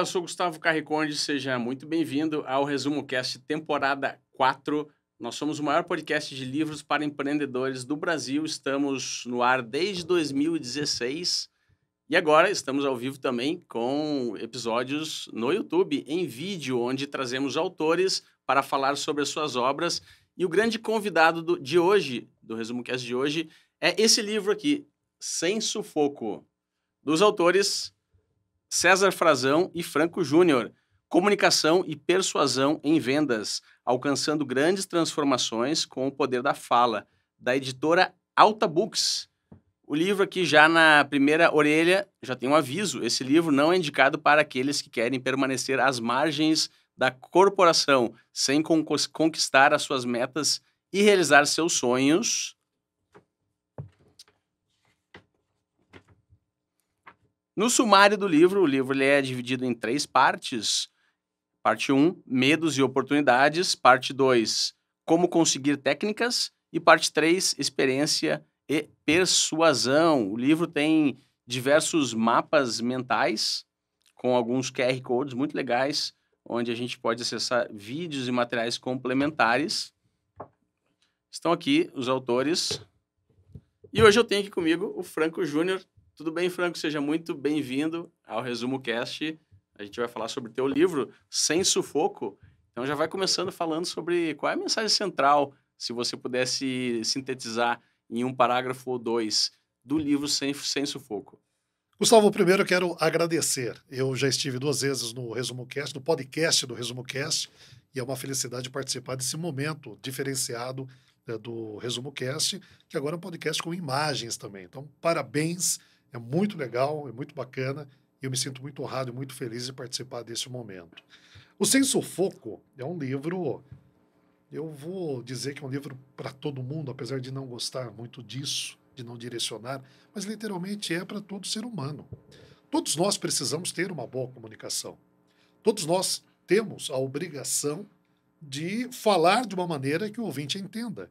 eu sou Gustavo Carriconde, seja muito bem-vindo ao Resumo Cast temporada 4. Nós somos o maior podcast de livros para empreendedores do Brasil, estamos no ar desde 2016 e agora estamos ao vivo também com episódios no YouTube, em vídeo, onde trazemos autores para falar sobre as suas obras. E o grande convidado do, de hoje, do Resumo Cast de hoje, é esse livro aqui, Sem Sufoco, dos autores César Frazão e Franco Júnior. Comunicação e persuasão em vendas, alcançando grandes transformações com o poder da fala, da editora Alta Books. O livro aqui já na primeira orelha já tem um aviso. Esse livro não é indicado para aqueles que querem permanecer às margens da corporação, sem conquistar as suas metas e realizar seus sonhos No sumário do livro, o livro ele é dividido em três partes. Parte 1, um, medos e oportunidades. Parte 2, como conseguir técnicas. E parte 3, experiência e persuasão. O livro tem diversos mapas mentais com alguns QR Codes muito legais, onde a gente pode acessar vídeos e materiais complementares. Estão aqui os autores. E hoje eu tenho aqui comigo o Franco Júnior, tudo bem, Franco? Seja muito bem-vindo ao Resumo Cast. A gente vai falar sobre o teu livro, Sem Sufoco. Então já vai começando falando sobre qual é a mensagem central, se você pudesse sintetizar em um parágrafo ou dois, do livro Sem, Sem Sufoco. Gustavo, primeiro eu quero agradecer. Eu já estive duas vezes no Resumo Cast, no podcast do Resumo Cast, e é uma felicidade participar desse momento diferenciado né, do Resumo Cast, que agora é um podcast com imagens também. Então, parabéns é muito legal, é muito bacana e eu me sinto muito honrado e muito feliz de participar desse momento. O Sem Sufoco é um livro, eu vou dizer que é um livro para todo mundo, apesar de não gostar muito disso, de não direcionar, mas literalmente é para todo ser humano. Todos nós precisamos ter uma boa comunicação. Todos nós temos a obrigação de falar de uma maneira que o ouvinte entenda.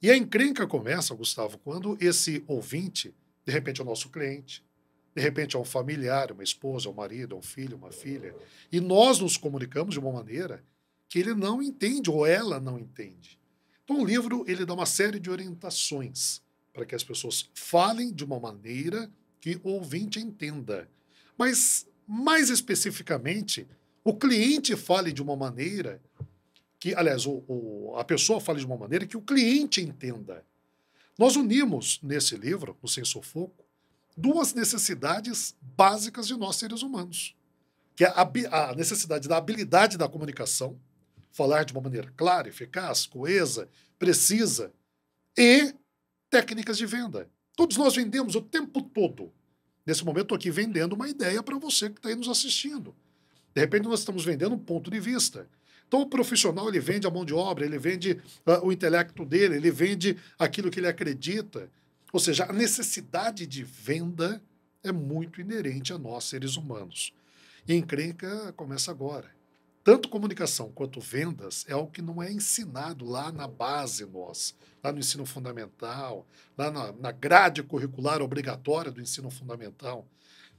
E a encrenca começa, Gustavo, quando esse ouvinte de repente ao nosso cliente, de repente a um familiar, uma esposa, um marido, um filho, uma filha. E nós nos comunicamos de uma maneira que ele não entende ou ela não entende. Então o livro ele dá uma série de orientações para que as pessoas falem de uma maneira que o ouvinte entenda. Mas mais especificamente, o cliente fale de uma maneira que, aliás, o, o, a pessoa fale de uma maneira que o cliente entenda. Nós unimos nesse livro, o Sem Sofoco, duas necessidades básicas de nós seres humanos, que é a, a necessidade da habilidade da comunicação, falar de uma maneira clara, eficaz, coesa, precisa, e técnicas de venda. Todos nós vendemos o tempo todo. Nesse momento, estou aqui vendendo uma ideia para você que está aí nos assistindo. De repente, nós estamos vendendo um ponto de vista. Então, o profissional, ele vende a mão de obra, ele vende uh, o intelecto dele, ele vende aquilo que ele acredita. Ou seja, a necessidade de venda é muito inerente a nós, seres humanos. E a encrenca começa agora. Tanto comunicação quanto vendas é algo que não é ensinado lá na base nós, lá no ensino fundamental, lá na, na grade curricular obrigatória do ensino fundamental.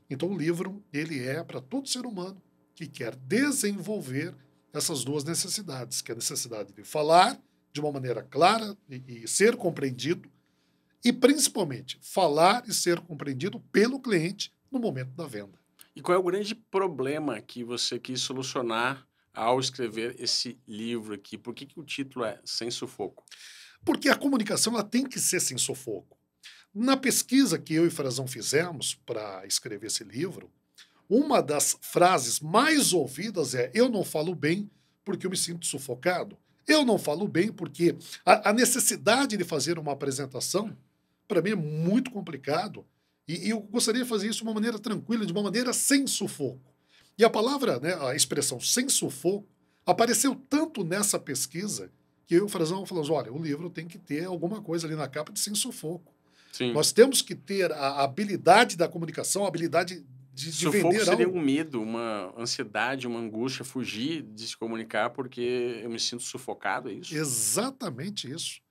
Então o livro ele é para todo ser humano que quer desenvolver essas duas necessidades, que é a necessidade de falar de uma maneira clara e, e ser compreendido, e principalmente falar e ser compreendido pelo cliente no momento da venda. E qual é o grande problema que você quis solucionar ao escrever esse livro aqui? Por que, que o título é Sem Sufoco? Porque a comunicação ela tem que ser sem sufoco. Na pesquisa que eu e Frazão fizemos para escrever esse livro, uma das frases mais ouvidas é: Eu não falo bem porque eu me sinto sufocado. Eu não falo bem porque a, a necessidade de fazer uma apresentação, para mim, é muito complicado. E, e, eu gostaria de fazer isso de uma maneira tranquila, de uma maneira sem sufoco. E a palavra, né, a expressão sem sufoco, apareceu tanto nessa pesquisa que eu e o Frazão falamos: olha, o livro tem que ter alguma coisa ali na capa de sem sufoco. Sim. Nós temos que ter a habilidade da comunicação, a habilidade de, de Sufoco vender seria algo. um medo, uma ansiedade, uma angústia, fugir de se comunicar porque eu me sinto sufocado, é isso? Exatamente isso.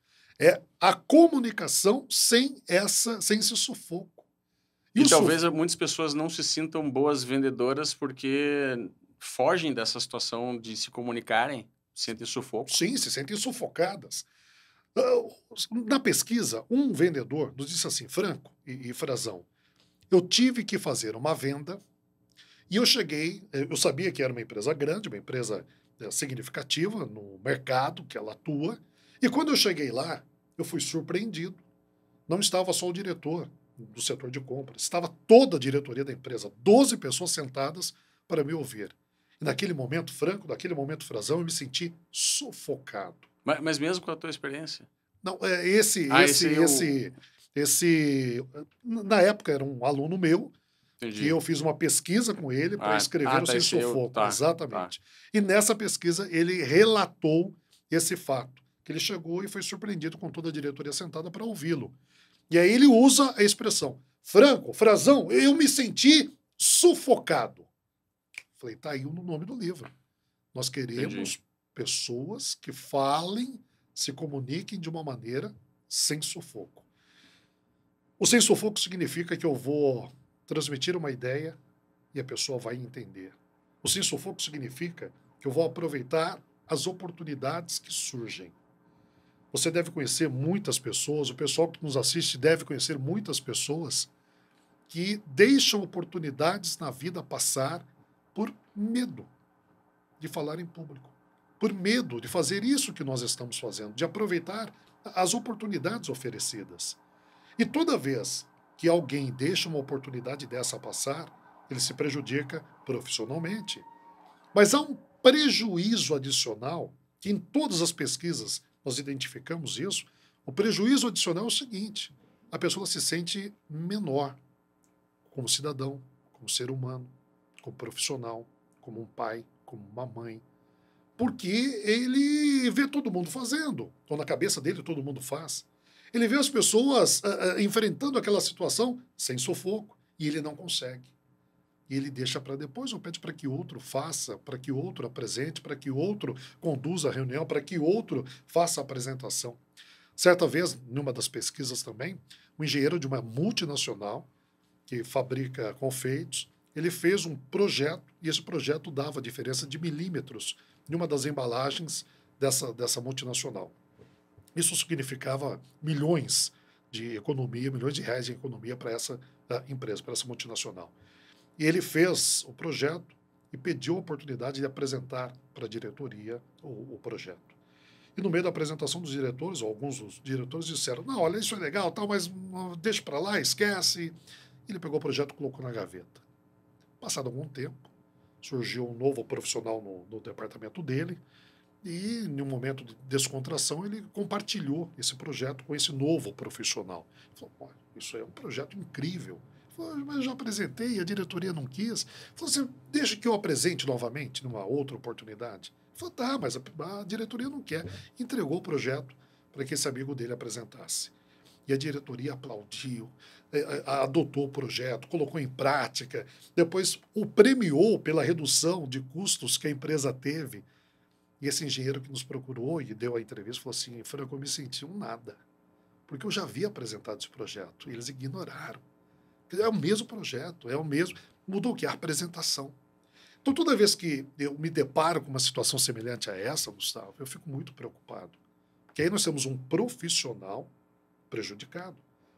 É a comunicação sem essa, sem esse sufoco. E, e talvez sufoco... muitas pessoas não se sintam boas vendedoras porque fogem dessa situação de se comunicarem, sentem sufoco. Sim, se sentem sufocadas. Ah, na pesquisa, um vendedor nos disse assim, Franco e, e Frazão, eu tive que fazer uma venda e eu cheguei, eh, eu sabia que era uma empresa grande, uma empresa eh, significativa no mercado que ela atua. E quando eu cheguei lá, eu fui surpreendido. Não estava só o diretor do setor de compras, estava toda a diretoria da empresa, 12 pessoas sentadas para me ouvir. E naquele momento, Franco, naquele momento, Frazão, eu me senti sufocado. Mas, mas mesmo com a tua experiência? Não, é esse, ah, esse, esse, eu... É esse esse, na época, era um aluno meu, Entendi. que eu fiz uma pesquisa com ele para ah, escrever ah, o tá sufoco. Tá, exatamente. Tá. E nessa pesquisa, ele relatou esse fato, que ele chegou e foi surpreendido com toda a diretoria sentada para ouvi-lo. E aí ele usa a expressão, Franco, Frazão, eu me senti sufocado. Falei, tá aí no nome do livro. Nós queremos Entendi. pessoas que falem, se comuniquem de uma maneira sem sufoco. O sem sufoco significa que eu vou transmitir uma ideia e a pessoa vai entender. O sem sufoco significa que eu vou aproveitar as oportunidades que surgem. Você deve conhecer muitas pessoas, o pessoal que nos assiste deve conhecer muitas pessoas que deixam oportunidades na vida passar por medo de falar em público, por medo de fazer isso que nós estamos fazendo, de aproveitar as oportunidades oferecidas. E toda vez que alguém deixa uma oportunidade dessa passar, ele se prejudica profissionalmente. Mas há um prejuízo adicional, que em todas as pesquisas nós identificamos isso. O prejuízo adicional é o seguinte: a pessoa se sente menor como cidadão, como ser humano, como profissional, como um pai, como uma mãe. Porque ele vê todo mundo fazendo, ou na cabeça dele todo mundo faz. Ele vê as pessoas uh, uh, enfrentando aquela situação sem sufoco e ele não consegue. E ele deixa para depois ou pede para que outro faça, para que outro apresente, para que outro conduza a reunião, para que outro faça a apresentação. Certa vez, numa das pesquisas também, um engenheiro de uma multinacional que fabrica confeitos, ele fez um projeto e esse projeto dava diferença de milímetros em uma das embalagens dessa, dessa multinacional. Isso significava milhões de economia, milhões de reais em economia para essa eh, empresa, para essa multinacional. E ele fez o projeto e pediu a oportunidade de apresentar para a diretoria o, o, projeto. E no meio da apresentação dos diretores, alguns dos diretores disseram: Não, olha, isso é legal, tal, mas deixa para lá, esquece. Ele pegou o projeto e colocou na gaveta. Passado algum tempo, surgiu um novo profissional no, no departamento dele e, em um momento de descontração, ele compartilhou esse projeto com esse novo profissional. Ele falou: Isso é um projeto incrível. Falou, Mas eu já apresentei, a diretoria não quis. Falou assim: Deixa que eu apresente novamente, numa outra oportunidade. Falou: Tá, mas a, a diretoria não quer. Entregou o projeto para que esse amigo dele apresentasse. E a diretoria aplaudiu, é, é, adotou o projeto, colocou em prática, depois o premiou pela redução de custos que a empresa teve e esse engenheiro que nos procurou e deu a entrevista falou assim: Franco, eu me senti um nada, porque eu já havia apresentado esse projeto e eles ignoraram. É o mesmo projeto, é o mesmo. Mudou o que? A apresentação. Então, toda vez que eu me deparo com uma situação semelhante a essa, Gustavo, eu fico muito preocupado. Porque aí nós temos um profissional prejudicado,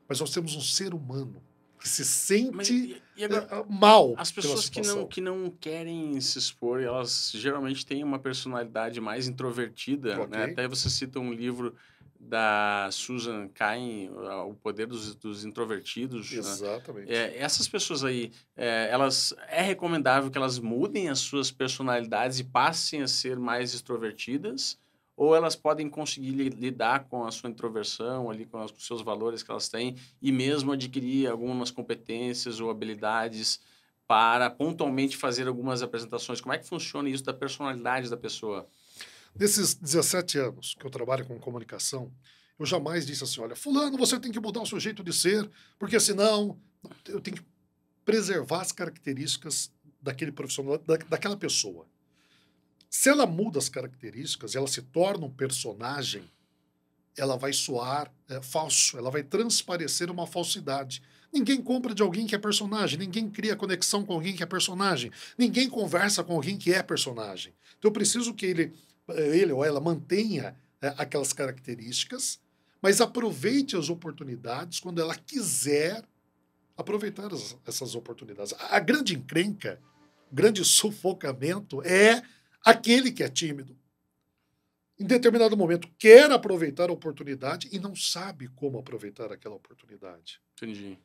mas nós temos um ser humano se sente Mas, e, e agora, eh, mal. As pessoas que não, que não querem se expor, elas geralmente têm uma personalidade mais introvertida. Né? Okay. Né? Até você cita um livro da Susan Cain, eh, O Poder dos, dos Introvertidos. Né? Exatamente. Né? É, essas pessoas aí, é, elas é recomendável que elas mudem as suas personalidades e passem a ser mais extrovertidas ou elas podem conseguir lidar com a sua introversão, ali com os seus valores que elas têm, e mesmo adquirir algumas competências ou habilidades para pontualmente fazer algumas apresentações. Como é que funciona isso da personalidade da pessoa? Nesses 17 anos que eu trabalho com comunicação, eu jamais disse assim, olha, fulano, você tem que mudar o seu jeito de ser, porque senão eu tenho que preservar as características daquele profissional, da, daquela pessoa. Se ela muda as características, ela se torna um personagem, ela vai soar é, falso, ela vai transparecer uma falsidade. Ninguém compra de alguém que é personagem, ninguém cria conexão com alguém que é personagem, ninguém conversa com alguém que é personagem. Então eu preciso que ele, ele ou ela mantenha é, aquelas características, mas aproveite as oportunidades quando ela quiser aproveitar as, essas oportunidades. A grande encrenca, o grande sufocamento é Aquele que é tímido, em determinado momento, quer aproveitar a oportunidade e não sabe como aproveitar aquela oportunidade. Entendi.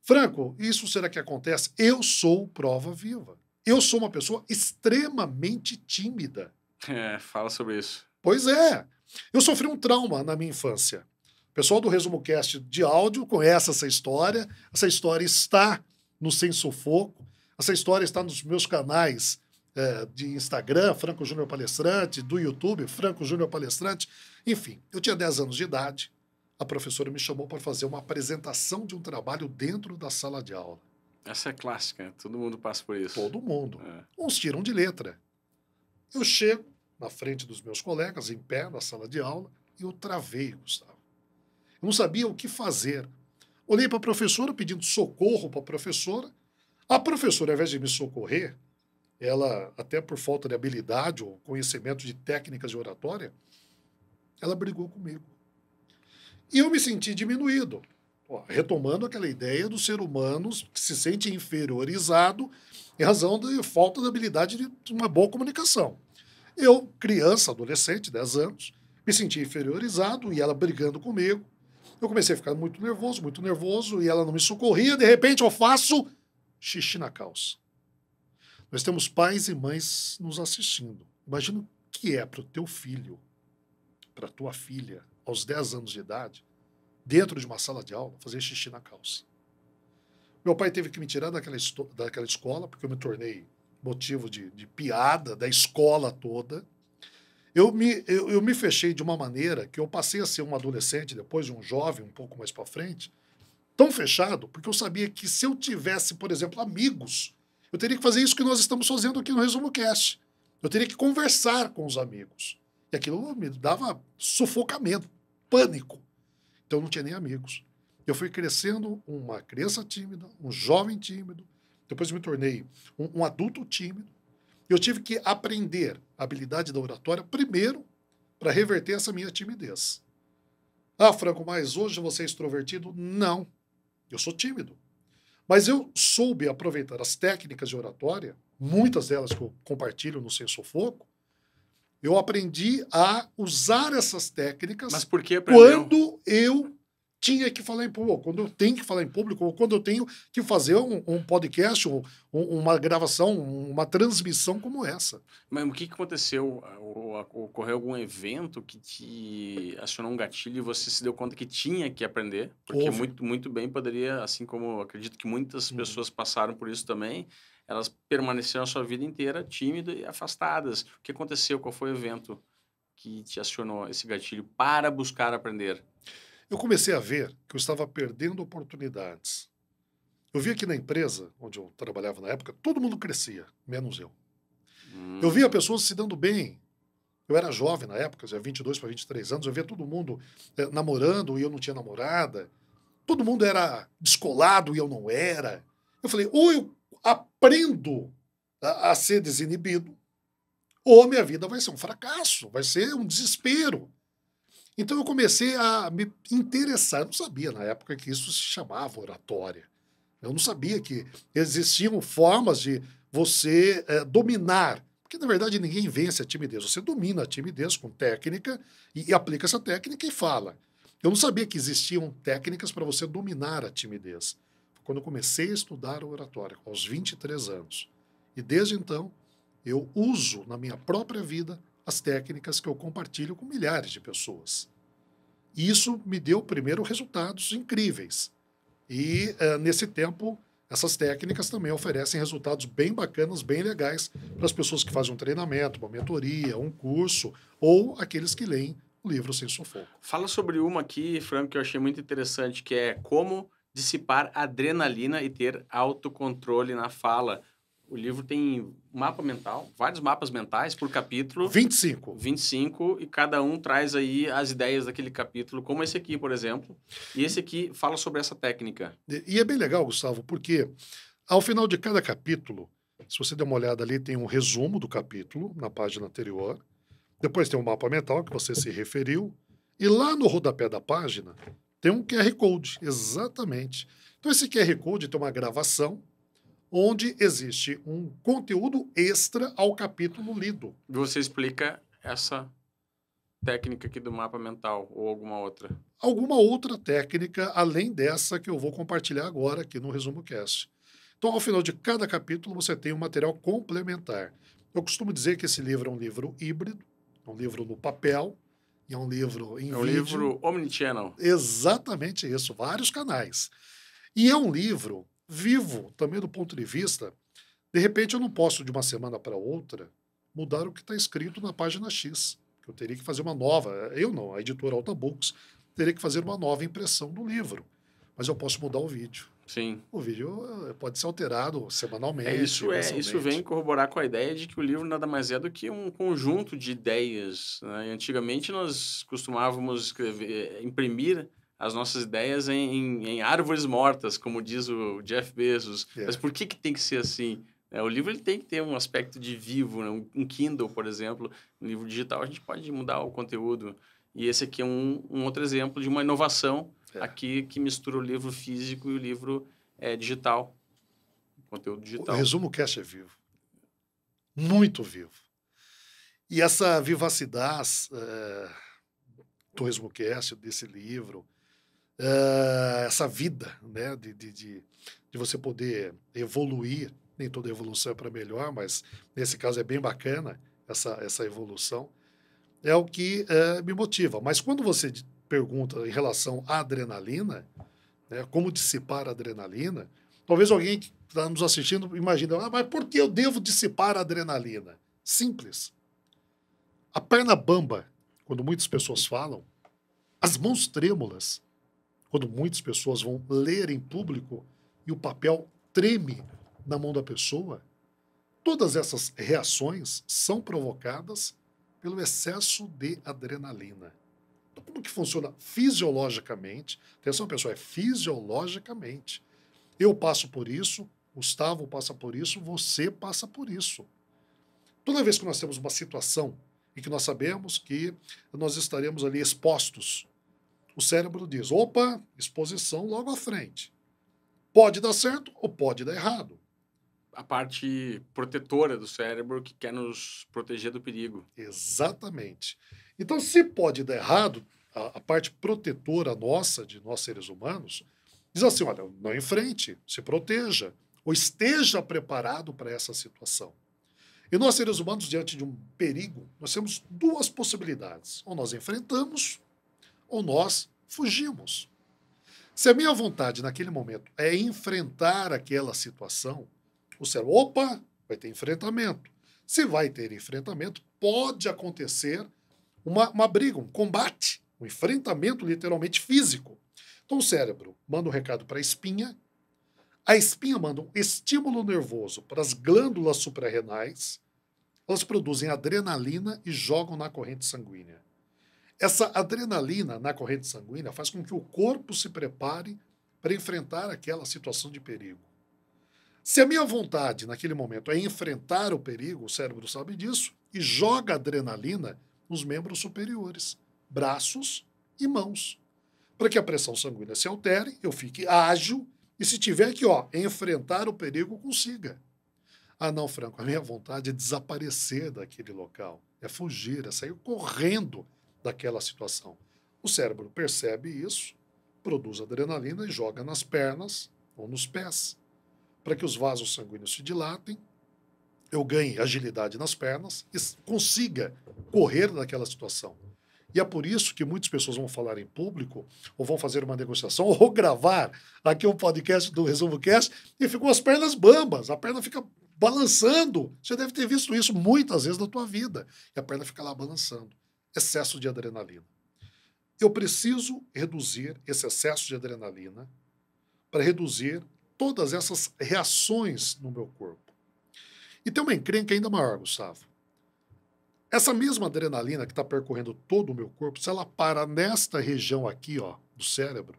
Franco, isso será que acontece? Eu sou prova viva. Eu sou uma pessoa extremamente tímida. É, fala sobre isso. Pois é. Eu sofri um trauma na minha infância. O pessoal do Resumo Cast de áudio conhece essa história. Essa história está no Sem Sufoco. Essa história está nos meus canais é, de Instagram, Franco Júnior Palestrante, do YouTube, Franco Júnior Palestrante. Enfim, eu tinha 10 anos de idade, a professora me chamou para fazer uma apresentação de um trabalho dentro da sala de aula. Essa é clássica, né? todo mundo passa por isso. Todo mundo. É. Uns tiram de letra. Eu chego na frente dos meus colegas, em pé, na sala de aula, e eu travei, Gustavo. Eu não sabia o que fazer. Olhei para a professora pedindo socorro para a professora. A professora, ao invés de me socorrer, ela, até por falta de habilidade ou conhecimento de técnicas de oratória, ela brigou comigo. E eu me senti diminuído. retomando aquela ideia do ser humano que se sente inferiorizado em razão de falta de habilidade de uma boa comunicação. Eu, criança, adolescente, 10 anos, me senti inferiorizado e ela brigando comigo. Eu comecei a ficar muito nervoso, muito nervoso, e ela não me socorria. De repente, eu faço xixi na calça. Nós temos pais e mães nos assistindo. Imagina o que é para o teu filho, para tua filha, aos 10 anos de idade, dentro de uma sala de aula, fazer xixi na calça. Meu pai teve que me tirar daquela, daquela escola, porque eu me tornei motivo de, de piada da escola toda. Eu me, eu, eu me fechei de uma maneira que eu passei a ser um adolescente, depois um jovem, um pouco mais para frente, tão fechado, porque eu sabia que se eu tivesse, por exemplo, amigos eu teria que fazer isso que nós estamos fazendo aqui no Resumo Cast. Eu teria que conversar com os amigos. E aquilo me dava sufocamento, pânico. Então eu não tinha nem amigos. Eu fui crescendo uma criança tímida, um jovem tímido, depois me tornei um, um adulto tímido. Eu tive que aprender a habilidade da oratória primeiro para reverter essa minha timidez. Ah, Franco, mas hoje você é extrovertido? Não. Eu sou tímido. Mas eu soube aproveitar as técnicas de oratória, muitas delas que eu compartilho no Sem Sofoco, eu aprendi a usar essas técnicas Mas por que quando eu tinha que falar em público, quando eu tenho que falar em público, ou quando eu tenho que fazer um, um podcast, ou um, uma gravação, uma transmissão como essa. Mas o que aconteceu? Ocorreu algum evento que te acionou um gatilho e você se deu conta que tinha que aprender? Porque Houve. muito, muito bem poderia, assim como acredito que muitas pessoas passaram por isso também, elas permaneceram a sua vida inteira tímidas e afastadas. O que aconteceu? Qual foi o evento que te acionou esse gatilho para buscar aprender? Eu comecei a ver que eu estava perdendo oportunidades. Eu via que na empresa onde eu trabalhava na época, todo mundo crescia, menos eu. Hum. Eu via hum. pessoas se dando bem. Eu era jovem na época, já 22 para 23 anos, eu via todo mundo eh, namorando e eu não tinha namorada. Todo mundo era descolado e eu não era. Eu falei, ou eu aprendo a, a ser desinibido, ou a minha vida vai ser um fracasso, vai ser um desespero. Então eu comecei a me interessar. Eu não sabia na época que isso se chamava oratória. Eu não sabia que existiam formas de você é, dominar. Porque, na verdade, ninguém vence a timidez. Você domina a timidez com técnica e, e aplica essa técnica e fala. Eu não sabia que existiam técnicas para você dominar a timidez. Quando eu comecei a estudar oratória, aos 23 anos. E desde então, eu uso na minha própria vida as técnicas que eu compartilho com milhares de pessoas. E isso me deu primeiro resultados incríveis. E uh, nesse tempo, essas técnicas também oferecem resultados bem bacanas, bem legais para as pessoas que fazem um treinamento, uma mentoria, um curso ou aqueles que leem o livro Sem Sufoco. Fala sobre uma aqui, Frank, que eu achei muito interessante, que é como dissipar adrenalina e ter autocontrole na fala. O livro tem mapa mental, vários mapas mentais por capítulo. 25. 25, e cada um traz aí as ideias daquele capítulo, como esse aqui, por exemplo. E esse aqui fala sobre essa técnica. E, é bem legal, Gustavo, porque ao final de cada capítulo, se você der uma olhada ali, tem um resumo do capítulo na página anterior. Depois tem o um mapa mental que você se referiu. E lá no rodapé da página tem um QR Code, exatamente. Então esse QR Code tem uma gravação onde existe um conteúdo extra ao capítulo lido. Você explica essa técnica aqui do mapa mental ou alguma outra? Alguma outra técnica além dessa que eu vou compartilhar agora aqui no Resumo Cast. Então, ao final de cada capítulo, você tem um material complementar. Eu costumo dizer que esse livro é um livro híbrido, é um livro no papel e é um livro em É um vídeo. livro omnichannel. Exatamente isso, vários canais. E é um livro vivo também do ponto de vista. De repente, eu não posso, de uma semana para outra, mudar o que está escrito na página X. Que eu teria que fazer uma nova. Eu não, a editora Alta Books teria que fazer uma nova impressão do livro. Mas eu posso mudar o vídeo. Sim. O vídeo eh, pode ser alterado semanalmente. É, isso, é, isso vem corroborar com a ideia de que o livro nada mais é do que um conjunto de ideias. Né? Antigamente nós costumávamos escrever, imprimir as nossas ideias em, em, em árvores mortas, como diz o Jeff Bezos. Yeah. É. Mas por que, que tem que ser assim? É, o livro ele tem que ter um aspecto de vivo, né? um, Kindle, por exemplo, um livro digital, a gente pode mudar o conteúdo. E esse aqui é um, um outro exemplo de uma inovação é. aqui que mistura o livro físico e o livro é, digital, conteúdo digital. O resumo cast é vivo, muito vivo. E essa vivacidade é, do resumo cast, desse livro, uh, essa vida, né? De, de, de, de, você poder evoluir. Nem toda evolução é para melhor, mas nesse caso é bem bacana essa, essa evolução. É o que uh, me motiva. Mas quando você pergunta em relação à adrenalina, né, como dissipar a adrenalina, talvez alguém que está nos assistindo imagine, ah, mas por que eu devo dissipar a adrenalina? Simples. A perna bamba, quando muitas pessoas falam, as mãos trêmulas, quando muitas pessoas vão ler em público e o papel treme na mão da pessoa, todas essas reações são provocadas pelo excesso de adrenalina. Então, como que funciona fisiologicamente? Atenção, pessoal, é fisiologicamente. Eu passo por isso, Gustavo passa por isso, você passa por isso. Toda vez que nós temos uma situação e que nós sabemos que nós estaremos ali expostos o cérebro diz: opa, exposição logo à frente. Pode dar certo ou pode dar errado. A parte protetora do cérebro que quer nos proteger do perigo. Exatamente. Então, se pode dar errado, a, a parte protetora nossa, de nós seres humanos, diz assim: olha, não enfrente, se proteja, ou esteja preparado para essa situação. E nós, seres humanos, diante de um perigo, nós temos duas possibilidades. Ou nós enfrentamos, ou nós fugimos. Se a minha vontade naquele momento é enfrentar aquela situação, o cérebro, opa, vai ter enfrentamento. Se vai ter enfrentamento, pode acontecer uma, uma briga, um combate, um enfrentamento literalmente físico. Então o cérebro manda um recado para a espinha, a espinha manda um estímulo nervoso para as glândulas suprarrenais, elas produzem adrenalina e jogam na corrente sanguínea. Essa adrenalina na corrente sanguínea faz com que o corpo se prepare para enfrentar aquela situação de perigo. Se a minha vontade naquele momento é enfrentar o perigo, o cérebro sabe disso e joga adrenalina nos membros superiores, braços e mãos, para que a pressão sanguínea se altere, eu fique ágil e se tiver que ó, enfrentar o perigo, consiga. Ah, não, Franco, a minha vontade é desaparecer daquele local, é fugir, é sair correndo daquela situação. O cérebro percebe isso, produz adrenalina e joga nas pernas ou nos pés, para que os vasos sanguíneos se dilatem, eu ganhe agilidade nas pernas e consiga correr daquela situação. E é por isso que muitas pessoas vão falar em público, ou vão fazer uma negociação, ou gravar aqui um podcast do Resumo Cast e ficam as pernas bambas, a perna fica balançando. Você deve ter visto isso muitas vezes na tua vida. E a perna fica lá balançando excesso de adrenalina. Eu preciso reduzir esse excesso de adrenalina para reduzir todas essas reações no meu corpo. E tem uma encrenca ainda maior, Gustavo. Essa mesma adrenalina que está percorrendo todo o meu corpo, se ela para nesta região aqui, ó, do cérebro,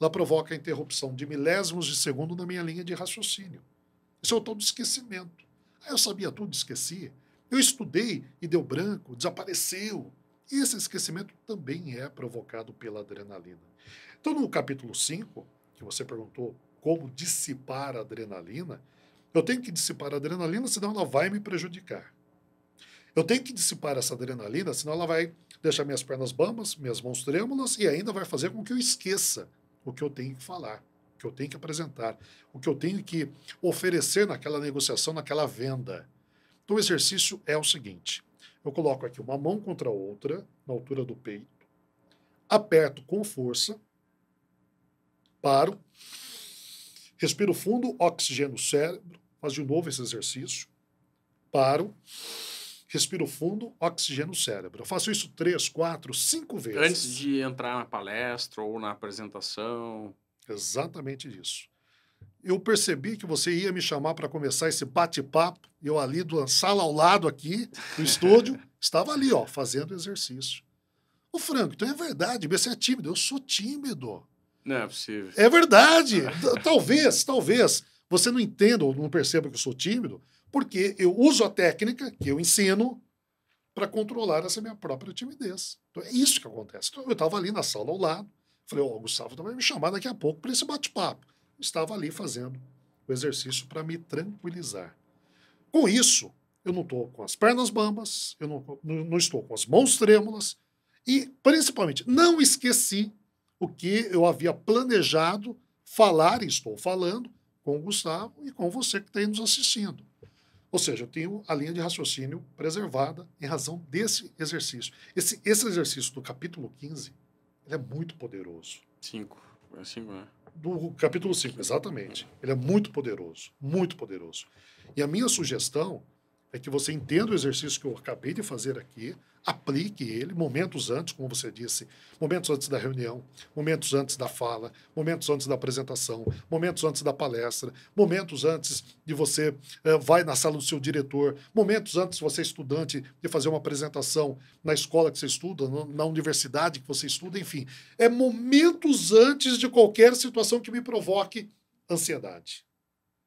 ela provoca a interrupção de milésimos de segundo na minha linha de raciocínio. Isso é o tal do esquecimento. eu sabia tudo, esqueci. Eu estudei e deu branco, desapareceu. E esse esquecimento também é provocado pela adrenalina. Então, no capítulo 5, que você perguntou como dissipar a adrenalina, eu tenho que dissipar a adrenalina, senão ela vai me prejudicar. Eu tenho que dissipar essa adrenalina, senão ela vai deixar minhas pernas bambas, minhas mãos trêmulas e ainda vai fazer com que eu esqueça o que eu tenho que falar, o que eu tenho que apresentar, o que eu tenho que oferecer naquela negociação, naquela venda. Então, o exercício é o seguinte: eu coloco aqui uma mão contra a outra, na altura do peito, aperto com força, paro, respiro fundo, oxigênio no cérebro, faz de novo esse exercício, paro, respiro fundo, oxigênio no cérebro. Eu faço isso três, quatro, cinco vezes. Antes de entrar na palestra ou na apresentação. Exatamente isso eu percebi que você ia me chamar para começar esse bate-papo. Eu ali, da sala ao lado aqui, no estúdio, estava ali, ó, fazendo exercício. Ô, Franco, então é verdade, você é tímido. Eu sou tímido. Não é possível. É verdade. talvez, talvez você não entenda ou não perceba que eu sou tímido, porque eu uso a técnica que eu ensino para controlar essa minha própria timidez. Então é isso que acontece. Então, eu estava ali na sala ao lado, falei, ó, oh, o Gustavo vai me chamar daqui a pouco para esse bate-papo estava ali fazendo o exercício para me tranquilizar. Com isso, eu não estou com as pernas bambas, eu não, não estou com as mãos trêmulas e, principalmente, não esqueci o que eu havia planejado falar e estou falando com o Gustavo e com você que está aí nos assistindo. Ou seja, eu tenho a linha de raciocínio preservada em razão desse exercício. Esse, esse exercício do capítulo 15 é muito poderoso. Cinco. É cinco, né? do capítulo 5, exatamente. Ele é muito poderoso, muito poderoso. E a minha sugestão é que você entenda o exercício que eu acabei de fazer aqui, aplique ele momentos antes, como você disse, momentos antes da reunião, momentos antes da fala, momentos antes da apresentação, momentos antes da palestra, momentos antes de você uh, vai na sala do seu diretor, momentos antes você é estudante de fazer uma apresentação na escola que você estuda, no, na universidade que você estuda, enfim, é momentos antes de qualquer situação que me provoque ansiedade.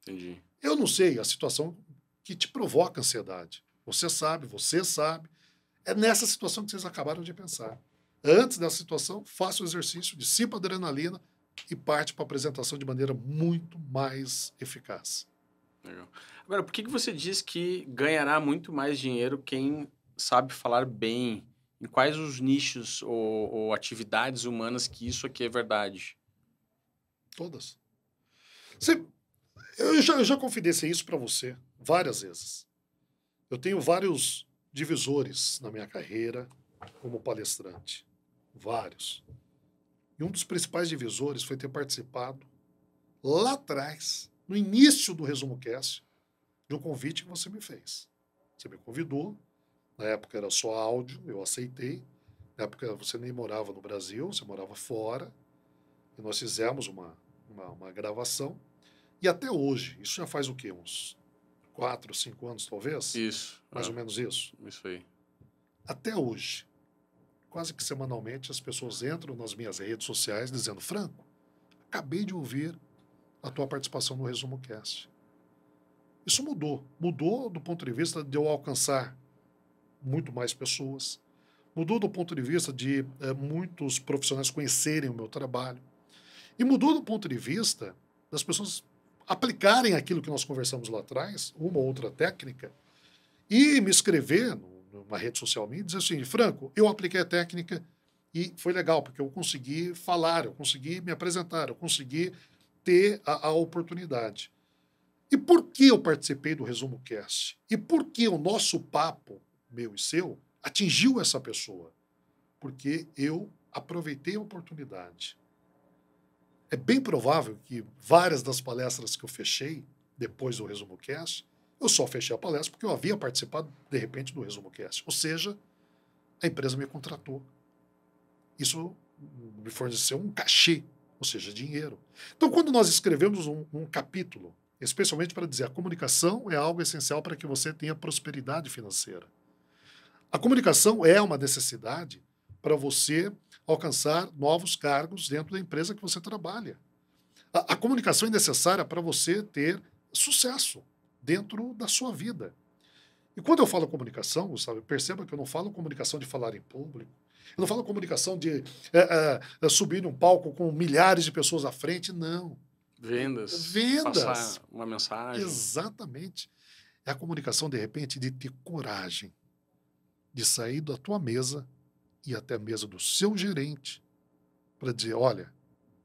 Entendi. Eu não sei a situação que te provoca ansiedade. Você sabe, você sabe. É nessa situação que vocês acabaram de pensar. Antes dessa situação, faça o exercício, dissipa a adrenalina e parte para a apresentação de maneira muito mais eficaz. Legal. Agora, por que, que você diz que ganhará muito mais dinheiro quem sabe falar bem? Em quais os nichos ou, ou atividades humanas que isso aqui é verdade? Todas. Você, eu, já, eu já confidenciei isso para você várias vezes. Eu tenho vários divisores na minha carreira como palestrante. Vários. E um dos principais divisores foi ter participado lá atrás, no início do Resumo Cast, de um convite que você me fez. Você me convidou, na época era só áudio, eu aceitei. Na época você nem morava no Brasil, você morava fora. E nós fizemos uma, uma, uma gravação. E até hoje, isso já faz o quê? Uns quatro, cinco anos, talvez. Isso. Mais é. ou menos isso. Isso aí. Até hoje, quase que semanalmente, as pessoas entram nas minhas redes sociais dizendo: Franco, acabei de ouvir a tua participação no Resumo Cast. Isso mudou. Mudou do ponto de vista de eu alcançar muito mais pessoas. Mudou do ponto de vista de é, muitos profissionais conhecerem o meu trabalho. E mudou do ponto de vista das pessoas aplicarem aquilo que nós conversamos lá atrás, uma ou outra técnica, e me escrever numa rede social minha e dizer assim: Franco, eu apliquei a técnica e foi legal, porque eu consegui falar, eu consegui me apresentar, eu consegui ter a, a oportunidade. E por que eu participei do Resumo Cast? E por que o nosso papo, meu e seu, atingiu essa pessoa? Porque eu aproveitei a oportunidade é bem provável que várias das palestras que eu fechei depois do Resumo Cast, eu só fechei a palestra porque eu havia participado, de repente, do Resumo Cast. Ou seja, a empresa me contratou. Isso me forneceu um cachê, ou seja, dinheiro. Então, quando nós escrevemos um, um capítulo, especialmente para dizer a comunicação é algo essencial para que você tenha prosperidade financeira. A comunicação é uma necessidade para você alcançar novos cargos dentro da empresa que você trabalha. A, a comunicação é necessária para você ter sucesso dentro da sua vida. E quando eu falo comunicação, Gustavo, perceba que eu não falo comunicação de falar em público, eu não falo comunicação de é, é, subir num palco com milhares de pessoas à frente, não. Vendas. Vendas. Passar uma mensagem. Exatamente. É a comunicação, de repente, de ter coragem de sair da tua mesa e até a mesa do seu gerente para dizer: olha,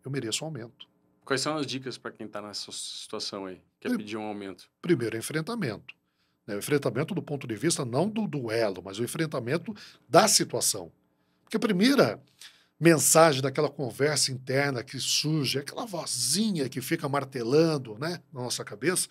eu mereço um aumento. Quais são as dicas para quem está nessa situação aí, quer pedir um aumento? Primeiro, enfrentamento. Né? O enfrentamento do ponto de vista não do duelo, mas o enfrentamento da situação. Porque a primeira mensagem daquela conversa interna que surge, aquela vozinha que fica martelando né, na nossa cabeça,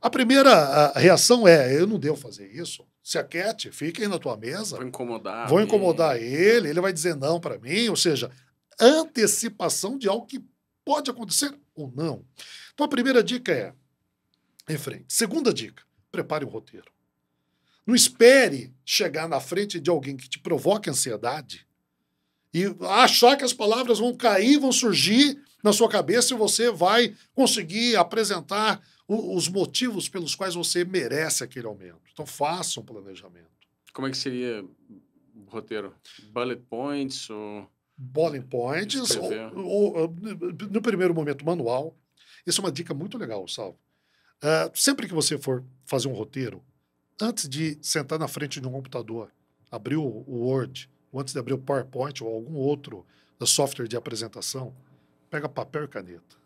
a primeira a reação é: eu não devo fazer isso, se aquete, fiquem na tua mesa. Vou incomodar. Vou incomodar ele, ele, ele vai dizer não para mim, ou seja, antecipação de algo que pode acontecer ou não. Então a primeira dica é em frente. Segunda dica, prepare um roteiro. Não espere chegar na frente de alguém que te provoque ansiedade e achar que as palavras vão cair, vão surgir na sua cabeça e você vai conseguir apresentar o, os motivos pelos quais você merece aquele aumento. Então, faça um planejamento. Como é que seria o roteiro? Bullet points ou... Bullet points, ou, ou, no primeiro momento, manual. Isso é uma dica muito legal, Salvo. Uh, sempre que você for fazer um roteiro, antes de sentar na frente de um computador, abrir o Word, ou antes de abrir o PowerPoint ou algum outro software de apresentação, pega papel e caneta.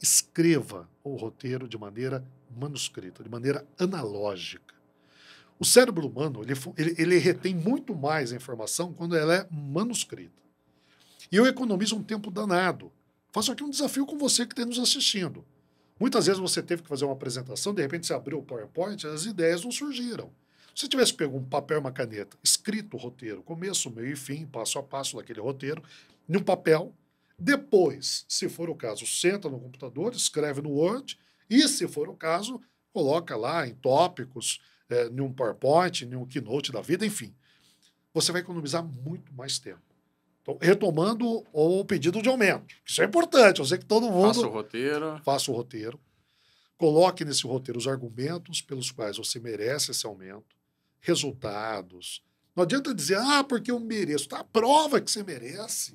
Escreva o roteiro de maneira manuscrita, de maneira analógica. O cérebro humano ele, ele, ele retém muito mais a informação quando ela é manuscrita. E eu economizo um tempo danado. Faço aqui um desafio com você que está nos assistindo. Muitas vezes você teve que fazer uma apresentação, de repente você abriu o PowerPoint, as ideias não surgiram. Se você tivesse pego um papel e uma caneta, escrito o roteiro, começo, meio e fim, passo a passo daquele roteiro, num papel, depois, se for o caso, senta no computador, escreve no Word e, se for o caso, coloca lá em tópicos, é, em um PowerPoint, em um Keynote da vida, enfim. Você vai economizar muito mais tempo. Então, retomando o pedido de aumento. Isso é importante, eu sei que todo mundo... Faça o roteiro. Faça o roteiro. Coloque nesse roteiro os argumentos pelos quais você merece esse aumento, resultados. Não adianta dizer, ah, porque eu mereço. Tá, prova que você merece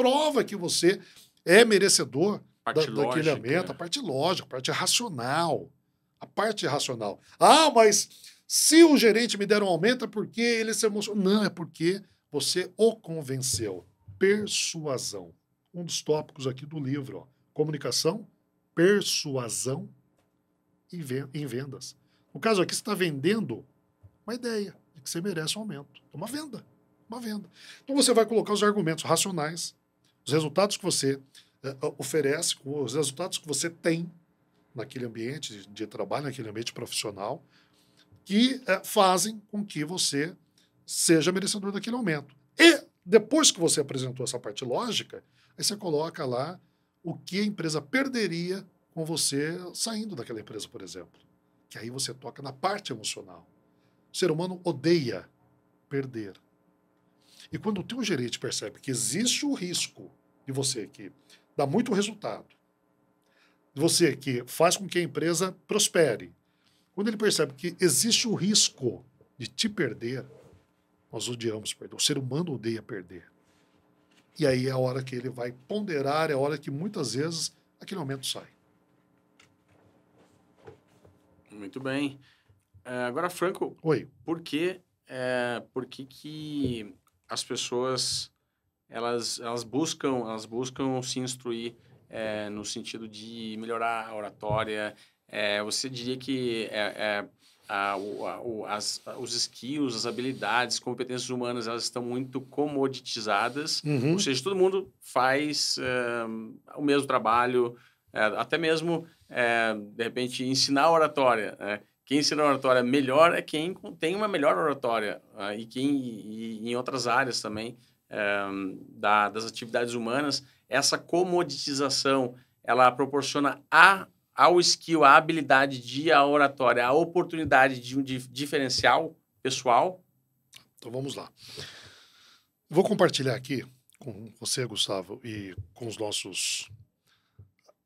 prova que você é merecedor da, daquele né? aumento, a parte lógica, a parte racional. A parte racional. Ah, mas se o gerente me der um aumento é porque ele se emocionou. Não, é porque você o convenceu. Persuasão. Um dos tópicos aqui do livro. Ó. Comunicação, persuasão e vendas. No caso aqui, você está vendendo uma ideia de que você merece um aumento. É uma venda. Uma venda. Então você vai colocar os argumentos racionais, os resultados que você uh, oferece, os resultados que você tem naquele ambiente de trabalho, naquele ambiente profissional, que uh, fazem com que você seja merecedor daquele aumento. E depois que você apresentou essa parte lógica, aí você coloca lá o que a empresa perderia com você saindo daquela empresa, por exemplo. Que aí você toca na parte emocional. O ser humano odeia perder. E quando o teu gerente percebe que existe o risco de você que dá muito resultado, de você que faz com que a empresa prospere, quando ele percebe que existe o risco de te perder, nós odiamos perder. O ser humano odeia perder. E aí é a hora que ele vai ponderar, é a hora que muitas vezes aquele aumento sai. Muito bem. Eh, agora, Franco, Oi. por que, eh, por que, que as pessoas elas, elas buscam elas buscam se instruir é, no sentido de melhorar a oratória. É, você diria que é, é a, o, a, as, os skills, as habilidades, competências humanas, elas estão muito comoditizadas. Uhum. Ou seja, todo mundo faz eh, o mesmo trabalho, até mesmo, de repente, ensinar oratória. Né? Quem ensina oratória melhor é quem tem uma melhor oratória uh, e quem e, e em outras áreas também um, eh, da, das atividades humanas essa comoditização ela proporciona a, ao skill, a habilidade de a oratória, a oportunidade de um dif diferencial pessoal? Então vamos lá. Vou compartilhar aqui com você, Gustavo, e com os nossos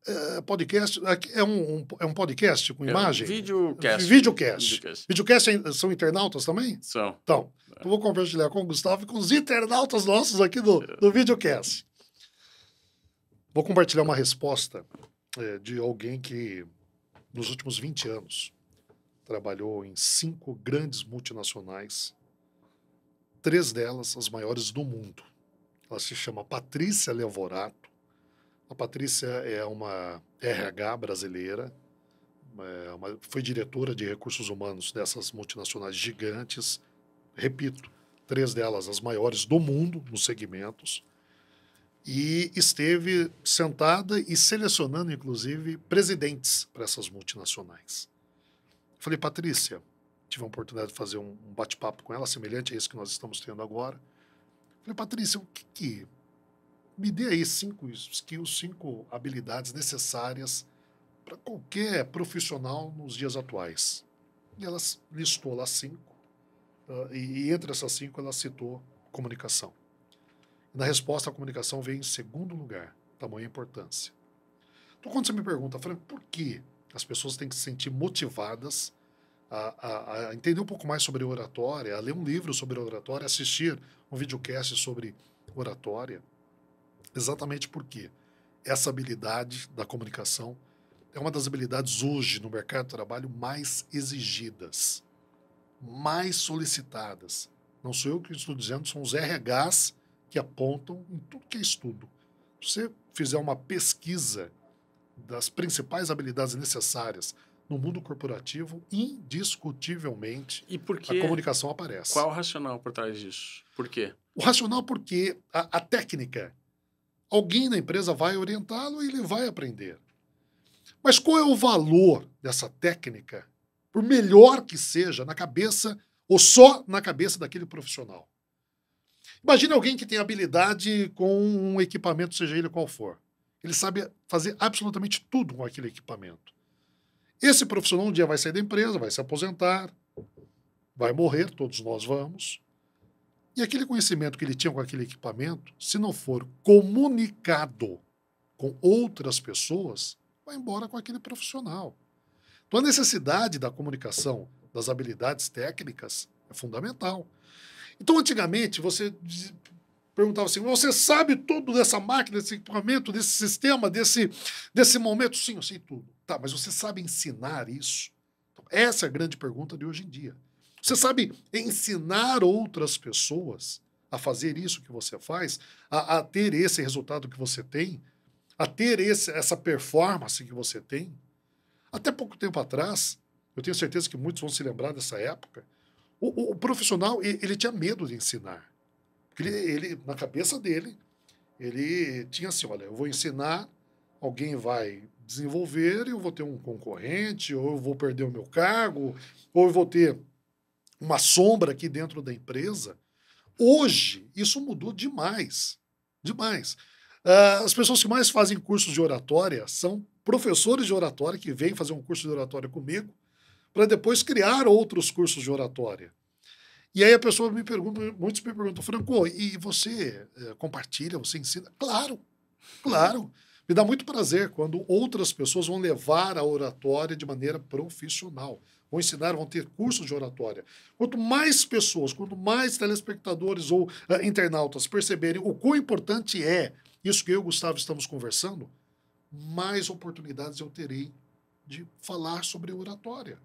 eh, podcast é, é um, um, é um podcast com é imagem? Um videocast. Videocast. Videocast. videocast. É são internautas também? São. Então, é. eu vou compartilhar com o Gustavo e com os internautas nossos aqui do, é. do videocast. Vou compartilhar uma resposta é, de alguém que, nos últimos 20 anos, trabalhou em cinco grandes multinacionais, três delas as maiores do mundo. Ela se chama Patrícia Levorato a Patrícia é uma RH brasileira, é uma, foi diretora de recursos humanos dessas multinacionais gigantes, repito, três delas as maiores do mundo nos segmentos, e esteve sentada e selecionando, inclusive, presidentes para essas multinacionais. Falei, Patrícia, tive a oportunidade de fazer um bate-papo com ela, semelhante a esse que nós estamos tendo agora. Falei, Patrícia, o que, que me dê aí cinco skills, cinco habilidades necessárias para qualquer profissional nos dias atuais. E ela listou lá cinco, uh, e, e, entre essas cinco ela citou comunicação. Na resposta, a comunicação veio em segundo lugar, tamanha importância. Então, quando você me pergunta, Frank, por que as pessoas têm que se sentir motivadas a, a, a entender um pouco mais sobre oratória, a ler um livro sobre oratória, assistir um videocast sobre oratória, Exatamente porque essa habilidade da comunicação é uma das habilidades hoje no mercado de trabalho mais exigidas, mais solicitadas. Não sou eu que estou dizendo, são os RHs que apontam em tudo que é estudo. Se você fizer uma pesquisa das principais habilidades necessárias no mundo corporativo, indiscutivelmente e a comunicação aparece. Qual o racional por trás disso? Por quê? O racional é porque a, a técnica Alguém na empresa vai orientá-lo e ele vai aprender. Mas qual é o valor dessa técnica, por melhor que seja, na cabeça ou só na cabeça daquele profissional? Imagine alguém que tem habilidade com um equipamento, seja ele qual for. Ele sabe fazer absolutamente tudo com aquele equipamento. Esse profissional um dia vai sair da empresa, vai se aposentar, vai morrer, todos nós vamos. E aquele conhecimento que ele tinha com aquele equipamento, se não for comunicado com outras pessoas, vai embora com aquele profissional. Então a necessidade da comunicação, das habilidades técnicas, é fundamental. Então antigamente você perguntava assim: você sabe tudo dessa máquina, desse equipamento, desse sistema, desse, desse momento? Sim, eu sei tudo. Tá, mas você sabe ensinar isso? Então, essa é a grande pergunta de hoje em dia. Você sabe ensinar outras pessoas a fazer isso que você faz, a, a ter esse resultado que você tem, a ter esse, essa performance que você tem? Até pouco tempo atrás, eu tenho certeza que muitos vão se lembrar dessa época, o, o, o profissional ele, ele, tinha medo de ensinar. ele, ele, na cabeça dele, ele tinha assim: olha, eu vou ensinar, alguém vai desenvolver, eu vou ter um concorrente, ou eu vou perder o meu cargo, ou eu vou ter uma sombra aqui dentro da empresa. Hoje, isso mudou demais. Demais. Uh, as pessoas que mais fazem cursos de oratória são professores de oratória que vêm fazer um curso de oratória comigo para depois criar outros cursos de oratória. E aí a pessoa me pergunta, muitos me perguntam, Franco, e você eh, compartilha, você ensina? Claro, claro. Me dá muito prazer quando outras pessoas vão levar a oratória de maneira profissional vão ensinar, vão ter cursos de oratória. Quanto mais pessoas, quanto mais telespectadores ou uh, internautas perceberem o quão importante é isso que eu e o Gustavo estamos conversando, mais oportunidades eu terei de falar sobre oratória.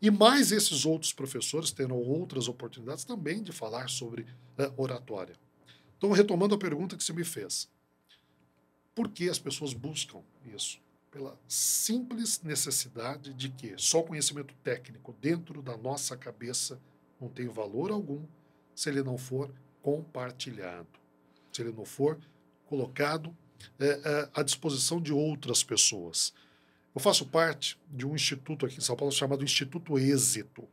E mais esses outros professores terão outras oportunidades também de falar sobre uh, oratória. Então, retomando a pergunta que você me fez, por que as pessoas buscam isso? pela simples necessidade de que só o conhecimento técnico dentro da nossa cabeça não tem valor algum se ele não for compartilhado, se ele não for colocado é, é, à disposição de outras pessoas. Eu faço parte de um instituto aqui em São Paulo chamado Instituto Êxito,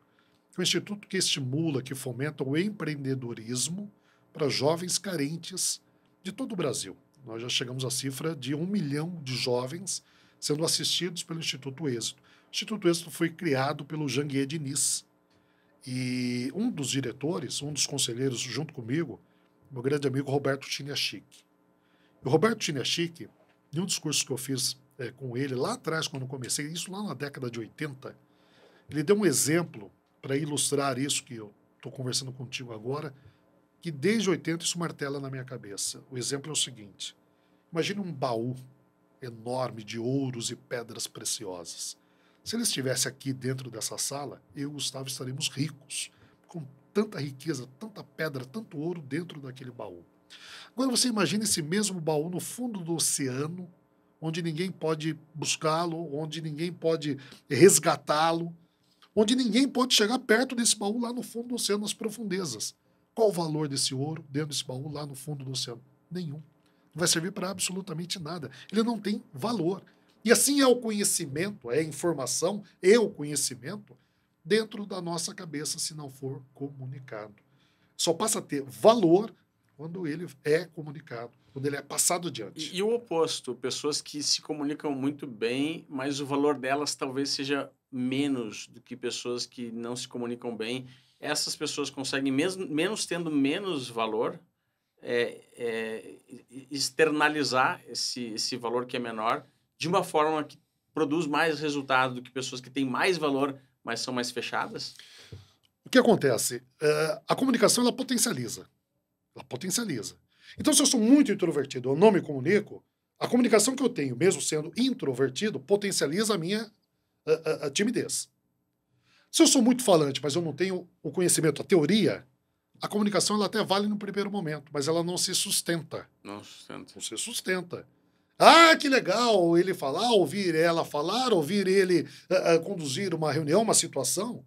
que é um instituto que estimula, que fomenta o empreendedorismo para jovens carentes de todo o Brasil. Nós já chegamos à cifra de um milhão de jovens sendo assistidos pelo Instituto Êxito. O Instituto Êxito foi criado pelo Janguier Diniz. E um dos diretores, um dos conselheiros, junto comigo, meu grande amigo Roberto Tiniachique. O Roberto Tiniachique, em um discurso que eu fiz é, com ele lá atrás, quando comecei, isso lá na década de 80, ele deu um exemplo para ilustrar isso que eu estou conversando contigo agora, que desde 80 isso martela na minha cabeça. O exemplo é o seguinte: imagine um baú enorme de ouros e pedras preciosas. Se ele estivesse aqui dentro dessa sala, eu e Gustavo estaremos ricos, com tanta riqueza, tanta pedra, tanto ouro dentro daquele baú. Agora você imagina esse mesmo baú no fundo do oceano, onde ninguém pode buscá-lo, onde ninguém pode resgatá-lo, onde ninguém pode chegar perto desse baú lá no fundo do oceano, nas profundezas. Qual o valor desse ouro dentro desse baú lá no fundo do oceano? Nenhum não vai servir para absolutamente nada. Ele não tem valor. E assim é o conhecimento, é a informação e o conhecimento dentro da nossa cabeça se não for comunicado. Só passa a ter valor quando ele é comunicado, quando ele é passado adiante E, e o oposto, pessoas que se comunicam muito bem, mas o valor delas talvez seja menos do que pessoas que não se comunicam bem. Essas pessoas conseguem, mesmo, menos tendo menos valor, é, é, externalizar esse, esse valor que é menor de uma forma que produz mais resultado do que pessoas que têm mais valor, mas são mais fechadas? O que acontece? É, a comunicação ela potencializa. Ela potencializa. Então, se eu sou muito introvertido, eu não me comunico, a comunicação que eu tenho, mesmo sendo introvertido, potencializa a minha a, a, a timidez. Se eu sou muito falante, mas eu não tenho o conhecimento, a teoria, a comunicação ela até vale no primeiro momento, mas ela não se sustenta. Não sustenta. Não se sustenta. Ah, que legal ele falar, ouvir ela falar, ouvir ele uh, uh, conduzir uma reunião, uma situação.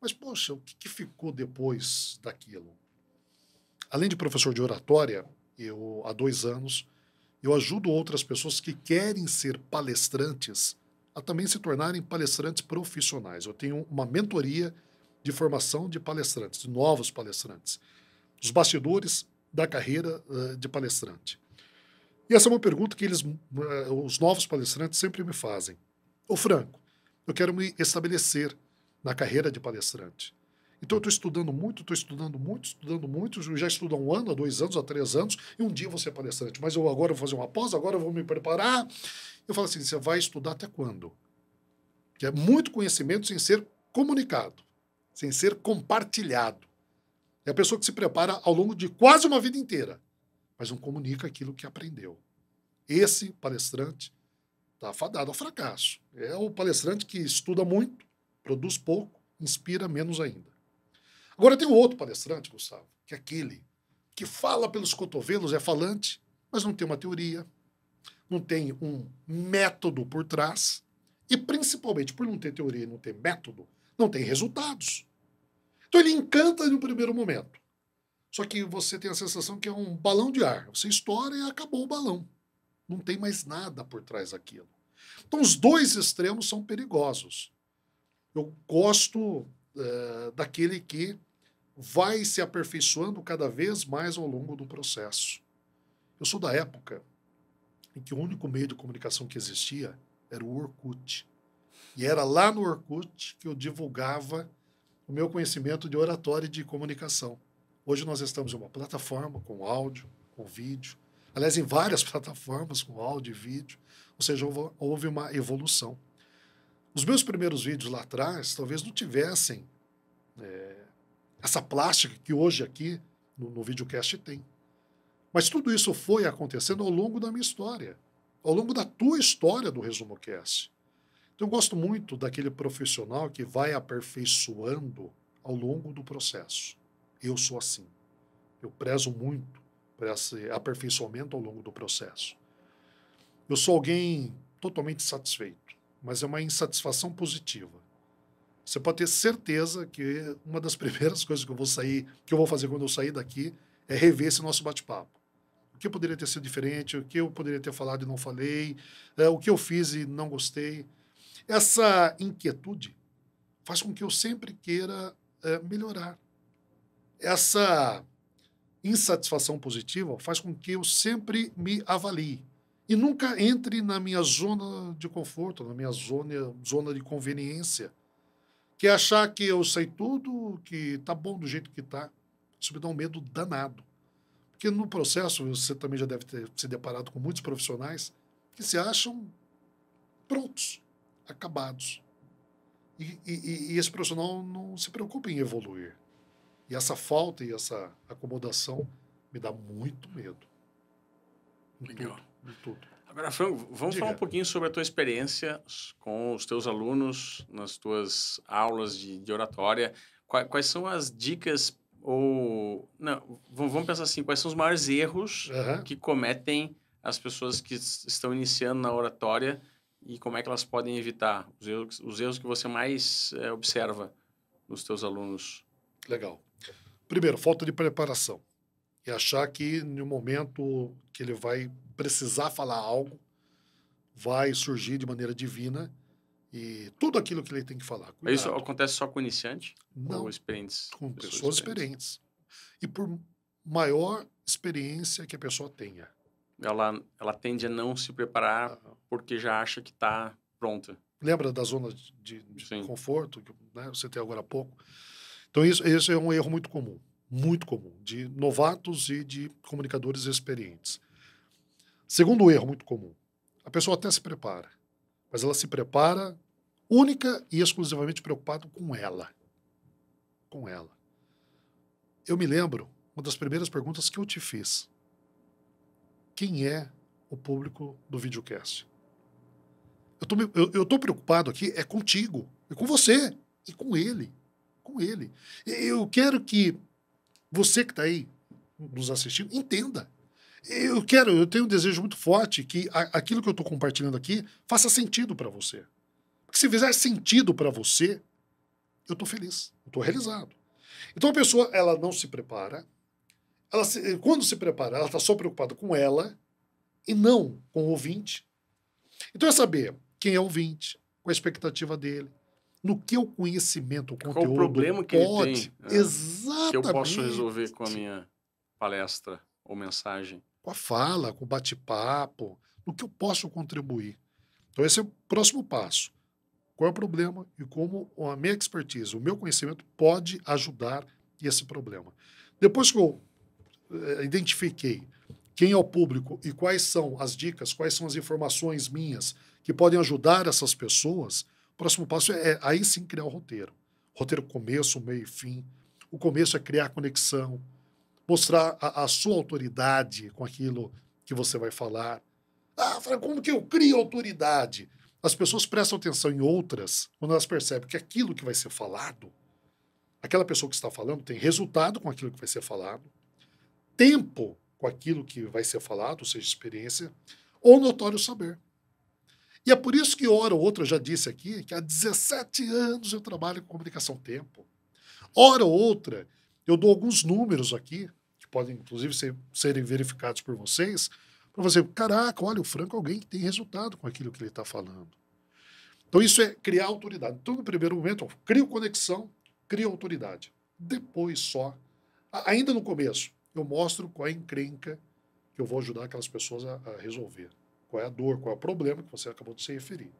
Mas, poxa, o que, que, ficou depois daquilo? Além de professor de oratória, eu há dois anos, eu ajudo outras pessoas que querem ser palestrantes a também se tornarem palestrantes profissionais. Eu tenho uma mentoria de formação de palestrantes, de novos palestrantes. Os bastidores da carreira uh, de palestrante. E essa é uma pergunta que eles, uh, os novos palestrantes sempre me fazem. Ô Franco, eu quero me estabelecer na carreira de palestrante. Então eu estou estudando muito, estou estudando muito, estudando muito, já estudo há um ano, há dois anos, há três anos, e um dia você é palestrante. Mas eu agora vou fazer uma pós, agora eu vou me preparar. Eu falo assim, você vai estudar até quando? Que é muito conhecimento sem ser comunicado sem ser compartilhado. É a pessoa que se prepara ao longo de quase uma vida inteira, mas não comunica aquilo que aprendeu. Esse palestrante está fadado ao fracasso. É o palestrante que estuda muito, produz pouco, inspira menos ainda. Agora tem um outro palestrante, Gustavo, que é aquele que fala pelos cotovelos, é falante, mas não tem uma teoria, não tem um método por trás, e principalmente por não ter teoria e não ter método, não tem resultados. Então ele encanta no primeiro momento. Só que você tem a sensação que é um balão de ar. Você estoura e acabou o balão. Não tem mais nada por trás daquilo. Então os dois extremos são perigosos. Eu gosto é, daquele que vai se aperfeiçoando cada vez mais ao longo do processo. Eu sou da época em que o único meio de comunicação que existia era o Orkut. E era lá no Orkut que eu divulgava o meu conhecimento de oratória e de comunicação. Hoje nós estamos em uma plataforma com áudio, com vídeo. Aliás, em várias plataformas com áudio e vídeo. Ou seja, houve uma evolução. Os meus primeiros vídeos lá atrás talvez não tivessem é, essa plástica que hoje aqui no, no videocast tem. Mas tudo isso foi acontecendo ao longo da minha história, ao longo da tua história do ResumoCast eu gosto muito daquele profissional que vai aperfeiçoando ao longo do processo. Eu sou assim. Eu prezo muito por esse aperfeiçoamento ao longo do processo. Eu sou alguém totalmente satisfeito, mas é uma insatisfação positiva. Você pode ter certeza que uma das primeiras coisas que eu vou sair, que eu vou fazer quando eu sair daqui, é rever esse nosso bate-papo. O que poderia ter sido diferente, o que eu poderia ter falado e não falei, é, o que eu fiz e não gostei. Essa inquietude faz com que eu sempre queira é, melhorar. Essa insatisfação positiva faz com que eu sempre me avalie e nunca entre na minha zona de conforto, na minha zona, zona de conveniência, que é achar que eu sei tudo, que tá bom do jeito que tá. Isso me dá um medo danado. Porque no processo, você também já deve ter se deparado com muitos profissionais que se acham prontos, acabados. E, e, e esse profissional não se preocupa em evoluir. E essa falta e essa acomodação me dá muito medo. De Legal. de tudo. Agora, Franco, vamos Diga. falar um pouquinho sobre a tua experiência com os teus alunos nas tuas aulas de, de oratória. Quais, quais, são as dicas ou... Não, vamos pensar assim, quais são os maiores erros uhum. que cometem as pessoas que estão iniciando na oratória e como é que elas podem evitar os erros, os erros que você mais é, observa nos seus alunos? Legal. Primeiro, falta de preparação. E é achar que no momento que ele vai precisar falar algo, vai surgir de maneira divina e tudo aquilo que ele tem que falar. Cuidado. Isso acontece só com iniciante? Não. Ou experientes? Com pessoas, pessoas experientes. experientes. E por maior experiência que a pessoa tenha, ela, ela tende a não se preparar porque já acha que está pronta. Lembra da zona de, de conforto que né, você tem agora há pouco? Então, isso, esse é um erro muito comum, muito comum, de novatos e de comunicadores experientes. Segundo erro muito comum, a pessoa até se prepara, mas ela se prepara única e exclusivamente preocupado com ela. Com ela. Eu me lembro, uma das primeiras perguntas que eu te fiz quem é o público do videocast. Eu tô, eu, eu tô preocupado aqui é contigo, é com você, e com ele, com ele. Eu quero que você que está aí nos assistindo entenda. Eu quero, eu tenho um desejo muito forte que a, aquilo que eu estou compartilhando aqui faça sentido para você. Porque se fizer sentido para você, eu estou feliz, eu estou realizado. Então a pessoa ela não se prepara, ela se, quando se prepara, ela está só preocupada com ela e não com o ouvinte. Então é saber quem é o ouvinte, qual a expectativa dele, no que o conhecimento, o conteúdo qual o problema que pode, ele tem, exatamente. Né? Que eu posso resolver com a minha palestra ou mensagem. Com a fala, com o bate-papo, no que eu posso contribuir. Então esse é o próximo passo. Qual é o problema e como a minha expertise, o meu conhecimento pode ajudar esse problema. Depois que eu eh, identifiquei quem é o público e quais são as dicas, quais são as informações minhas que podem ajudar essas pessoas, o próximo passo é, é aí sim criar o roteiro. Roteiro começo, meio e fim. O começo é criar conexão, mostrar a, a sua autoridade com aquilo que você vai falar. Ah, como que eu crio autoridade? As pessoas prestam atenção em outras quando elas percebem que aquilo que vai ser falado, aquela pessoa que está falando tem resultado com aquilo que vai ser falado tempo com aquilo que vai ser falado, ou seja, experiência, ou notório saber. E é por isso que, ora ou outra, já disse aqui, que há 17 anos eu trabalho com comunicação tempo. Ora ou outra, eu dou alguns números aqui, que podem, inclusive, ser, serem verificados por vocês, para você, caraca, olha, o Franco é alguém que tem resultado com aquilo que ele está falando. Então, isso é criar autoridade. Então, no primeiro momento, eu crio conexão, crio autoridade. Depois só, ainda no começo, eu mostro qual é a encrenca que eu vou ajudar aquelas pessoas a, a resolver. Qual é a dor, qual é o problema que você acabou de se referir.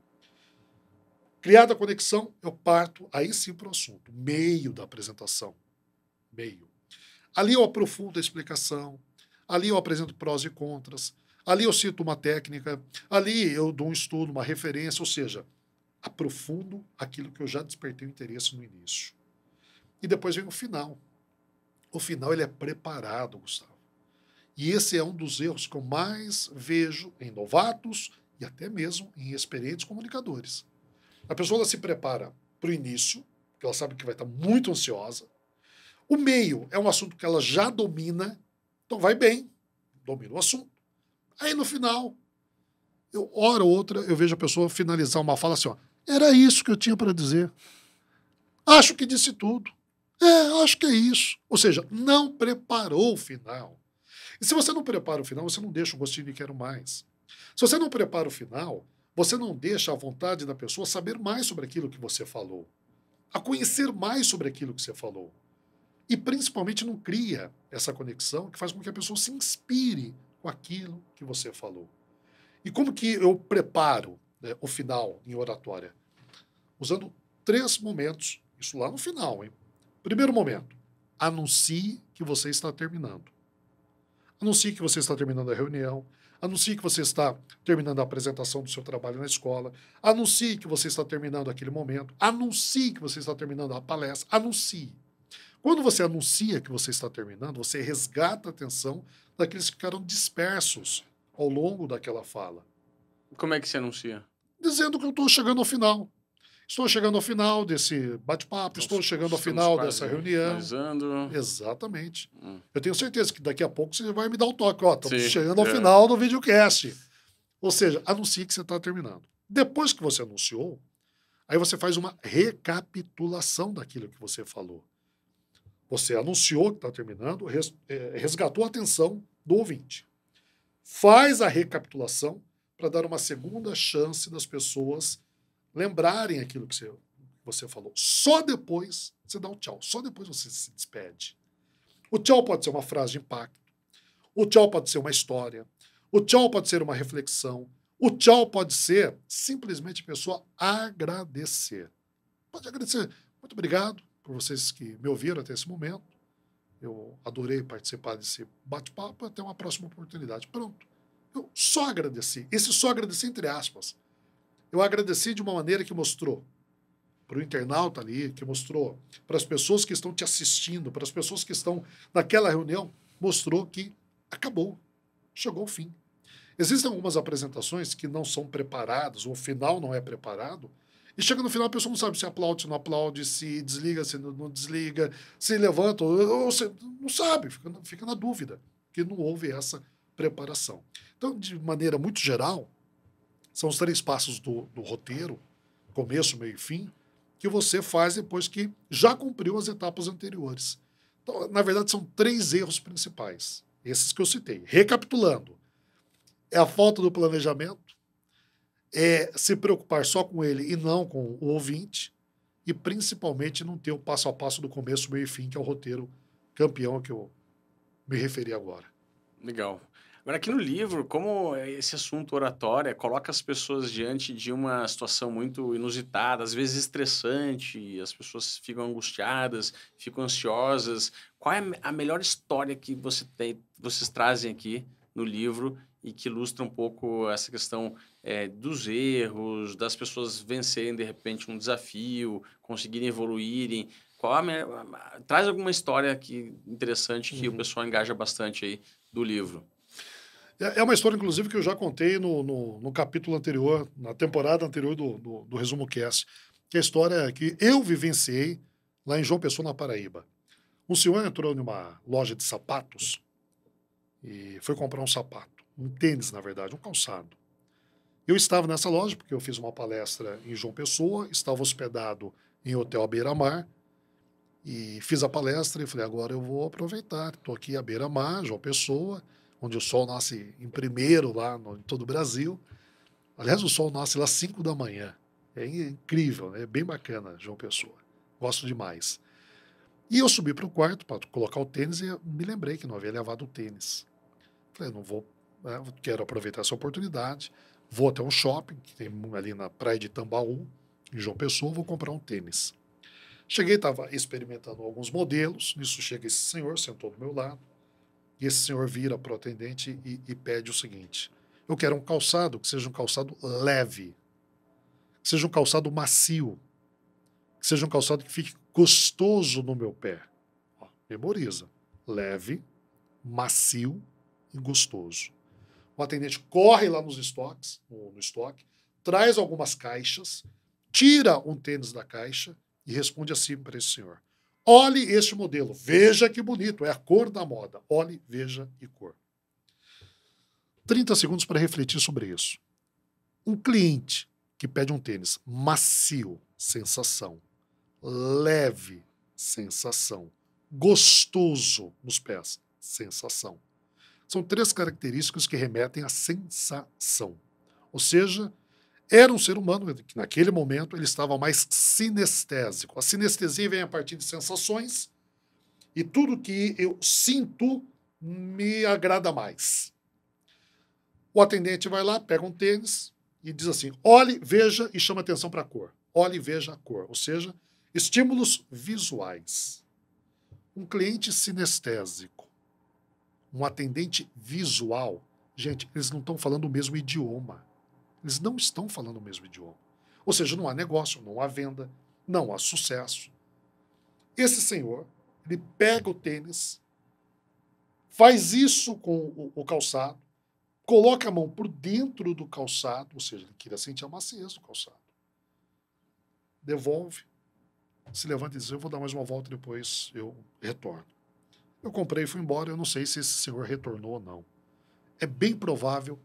Criada a conexão, eu parto aí sim para o assunto, meio da apresentação. Meio. Ali eu aprofundo a explicação, ali eu apresento prós e contras, ali eu cito uma técnica, ali eu dou um estudo, uma referência, ou seja, aprofundo aquilo que eu já despertei o interesse no início. E depois vem o final, o final ele é preparado, Gustavo. E esse é um dos erros que eu mais vejo em novatos e até mesmo em experientes comunicadores. A pessoa se prepara para o início, que ela sabe que vai estar tá muito ansiosa. O meio é um assunto que ela já domina, então vai bem, domina o assunto. Aí no final, eu hora ou outra eu vejo a pessoa finalizar uma fala assim, ó, era isso que eu tinha para dizer. Acho que disse tudo. É, acho que é isso. Ou seja, não preparou o final. E se você não prepara o final, você não deixa o gostinho de quero mais. Se você não prepara o final, você não deixa a vontade da pessoa saber mais sobre aquilo que você falou, a conhecer mais sobre aquilo que você falou. E principalmente não cria essa conexão que faz com que a pessoa se inspire com aquilo que você falou. E como que eu preparo né, o final em oratória? Usando três momentos, isso lá no final, hein? Primeiro momento, anuncie que você está terminando. Anuncie que você está terminando a reunião, anuncie que você está terminando a apresentação do seu trabalho na escola, anuncie que você está terminando aquele momento, anuncie que você está terminando a palestra, anuncie. Quando você anuncia que você está terminando, você resgata a atenção daqueles que ficaram dispersos ao longo daquela fala. Como é que se anuncia? Dizendo que eu estou chegando ao final. Estou chegando ao final desse bate-papo, então, estou chegando ao final dessa reunião. Finalizando. Exatamente. Hum. Eu tenho certeza que daqui a pouco você vai me dar um toque. Ó, estamos chegando ao é. final do videocast. Ou seja, anuncie que você está terminando. Depois que você anunciou, aí você faz uma recapitulação daquilo que você falou. Você anunciou que está terminando, res, é, resgatou a atenção do ouvinte. Faz a recapitulação para dar uma segunda chance das pessoas lembrarem aquilo que você, você falou. Só depois você dá o tchau, só depois você se despede. O tchau pode ser uma frase de impacto, o tchau pode ser uma história, o tchau pode ser uma reflexão, o tchau pode ser simplesmente a pessoa agradecer. Pode agradecer. Muito obrigado por vocês que me ouviram até esse momento. Eu adorei participar desse bate-papo. Até uma próxima oportunidade. Pronto. Eu só agradeci. Esse só agradecer entre aspas eu agradeci de uma maneira que mostrou para o internauta ali, que mostrou para as pessoas que estão te assistindo, para as pessoas que estão naquela reunião, mostrou que acabou, chegou ao fim. Existem algumas apresentações que não são preparadas, o final não é preparado, e chega no final a pessoa não sabe se aplaude, não aplaude, se desliga, se não desliga, se levanta, ou, ou se, não sabe, fica, fica na dúvida, que não houve essa preparação. Então, de maneira muito geral, são os três passos do, do roteiro, começo, meio e fim, que você faz depois que já cumpriu as etapas anteriores. Então, na verdade, são três erros principais, esses que eu citei. Recapitulando, é a falta do planejamento, é se preocupar só com ele e não com o ouvinte, e principalmente não ter o passo a passo do começo, meio e fim, que é o roteiro campeão que eu me referi agora. Legal. Agora, aqui no livro, como esse assunto oratória eh, coloca as pessoas diante de uma situação muito inusitada, às vezes estressante, as pessoas ficam angustiadas, ficam ansiosas. Qual é a melhor história que você tem, vocês trazem aqui no livro e que ilustra um pouco essa questão é, dos erros, das pessoas vencerem de repente um desafio, conseguirem evoluírem? Qual é a, traz alguma história aqui interessante que uhum. o pessoal engaja bastante aí do livro? É, é uma história, inclusive, que eu já contei no, no, no capítulo anterior, na temporada anterior do, do, do Resumo Cast, que é a história é que eu vivenciei lá em João Pessoa, na Paraíba. Um senhor entrou numa loja de sapatos e foi comprar um sapato, um tênis, na verdade, um calçado. Eu estava nessa loja porque eu fiz uma palestra em João Pessoa, estava hospedado em hotel à beira-mar e fiz a palestra e falei, agora eu vou aproveitar, estou aqui à beira-mar, João Pessoa, onde o sol nasce em primeiro lá no, em todo o Brasil. Aliás, o sol nasce lá às 5 da manhã. É incrível, é bem bacana, João Pessoa. Gosto demais. E eu subi para o quarto para colocar o tênis e me lembrei que não havia levado o tênis. Falei, não vou, né, quero aproveitar essa oportunidade. Vou até um shopping, que tem ali na praia de Tambaú, em João Pessoa, vou comprar um tênis. Cheguei, estava experimentando alguns modelos. Nisso chega esse senhor, sentou do meu lado. E esse senhor vira para o atendente e, e pede o seguinte: eu quero um calçado que seja um calçado leve, que seja um calçado macio, que seja um calçado que fique gostoso no meu pé. Ó, memoriza. Leve, macio e gostoso. O atendente corre lá nos estoques, no, no estoque, traz algumas caixas, tira um tênis da caixa e responde assim para esse senhor: Olhe este modelo, veja que bonito, é a cor da moda. Olhe, veja e cor. 30 segundos para refletir sobre isso. Um cliente que pede um tênis macio, sensação. Leve, sensação. Gostoso nos pés, sensação. São três características que remetem à sensação. Ou seja, era um ser humano que, naquele momento, ele estava mais sinestésico. A sinestesia vem a partir de sensações e tudo que eu sinto me agrada mais. O atendente vai lá, pega um tênis e diz assim: olhe, veja e chama atenção para a cor. Olhe, veja a cor. Ou seja, estímulos visuais. Um cliente sinestésico, um atendente visual, gente, eles não estão falando o mesmo idioma. Eles não estão falando o mesmo idioma. Ou seja, não há negócio, não há venda, não há sucesso. Esse senhor, ele pega o tênis, faz isso com o, o calçado, coloca a mão por dentro do calçado, ou seja, ele queria sentir a maciez do calçado. Devolve, se levanta e diz: Eu vou dar mais uma volta depois eu retorno. Eu comprei e fui embora. Eu não sei se esse senhor retornou ou não. É bem provável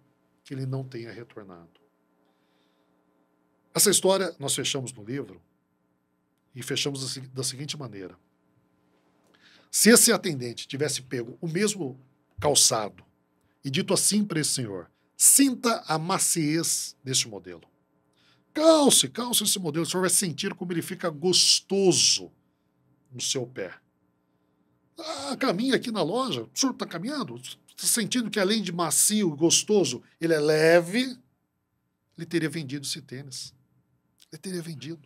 que ele não tenha retornado. Essa história nós fechamos no livro e fechamos da seguinte maneira. Se esse atendente tivesse pego o mesmo calçado e dito assim para esse senhor: sinta a maciez deste modelo. Calce, calce esse modelo, o senhor vai sentir como ele fica gostoso no seu pé. Ah, caminha aqui na loja, o senhor está caminhando, está sentindo que além de macio e gostoso, ele é leve, ele teria vendido esse tênis. Ele teria vendido.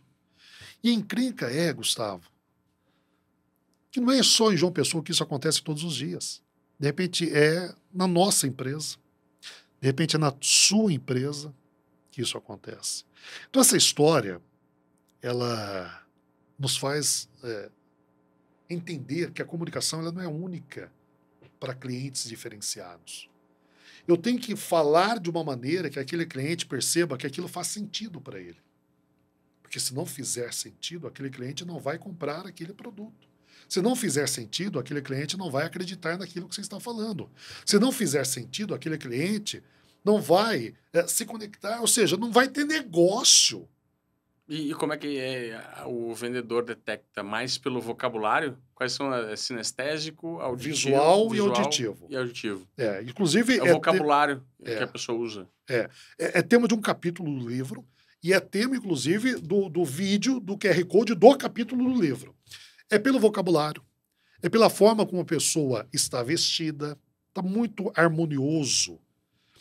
E é encrenca é, Gustavo, que não é só em João Pessoa que isso acontece todos os dias. De repente é na nossa empresa, de repente é na sua empresa que isso acontece. Então essa história, ela nos faz é, entender que a comunicação ela não é única para clientes diferenciados. Eu tenho que falar de uma maneira que aquele cliente perceba que aquilo faz sentido para ele. Porque se não fizer sentido, aquele cliente não vai comprar aquele produto. Se não fizer sentido, aquele cliente não vai acreditar naquilo que você está falando. Se não fizer sentido, aquele cliente não vai é, se conectar, ou seja, não vai ter negócio. E, e, como é que é, o vendedor detecta mais pelo vocabulário? Quais são é, sinestésico, auditivo, visual, visual, e auditivo? E auditivo. É, inclusive é o é vocabulário é. que a pessoa usa. É, é, é, tema de um capítulo do livro e é tema, inclusive, do, do vídeo, do QR Code do capítulo do livro. É pelo vocabulário, é pela forma como a pessoa está vestida, está muito harmonioso.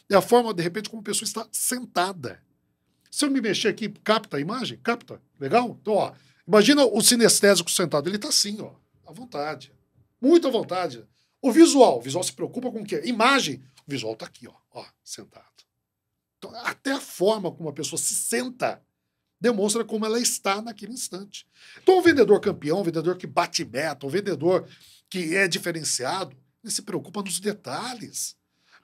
É a forma, de repente, como a pessoa está sentada. Se eu me mexer aqui, capta a imagem? Capta? Legal? Então, ó, imagina o sinestésico sentado. Ele está assim, ó, à vontade. Muito à vontade. O visual. O visual se preocupa com o quê? Imagem. O visual está aqui, ó, ó, sentado. Então, até a forma como a pessoa se senta demonstra como ela está naquele instante. Então, um vendedor campeão, o vendedor que bate meta, um vendedor que é diferenciado, ele se preocupa nos detalhes.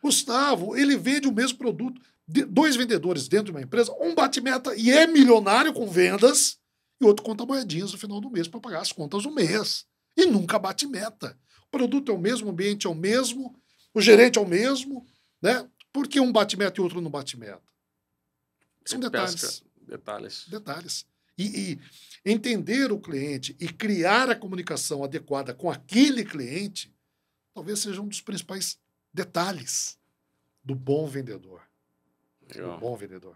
Gustavo, ele vende o mesmo produto. De dois vendedores dentro de uma empresa, um bate meta e é milionário com vendas, e outro conta moedinhas no final do mês para pagar as contas do mês. E nunca bate meta. O produto é o mesmo, o ambiente é o mesmo, o gerente é o mesmo, né? Por que um bate meta e outro não bate meta? São é detalhes. Pesca. Detalhes. Detalhes. E, e entender o cliente e criar a comunicação adequada com aquele cliente talvez seja um dos principais detalhes do bom vendedor. Legal. Do bom vendedor.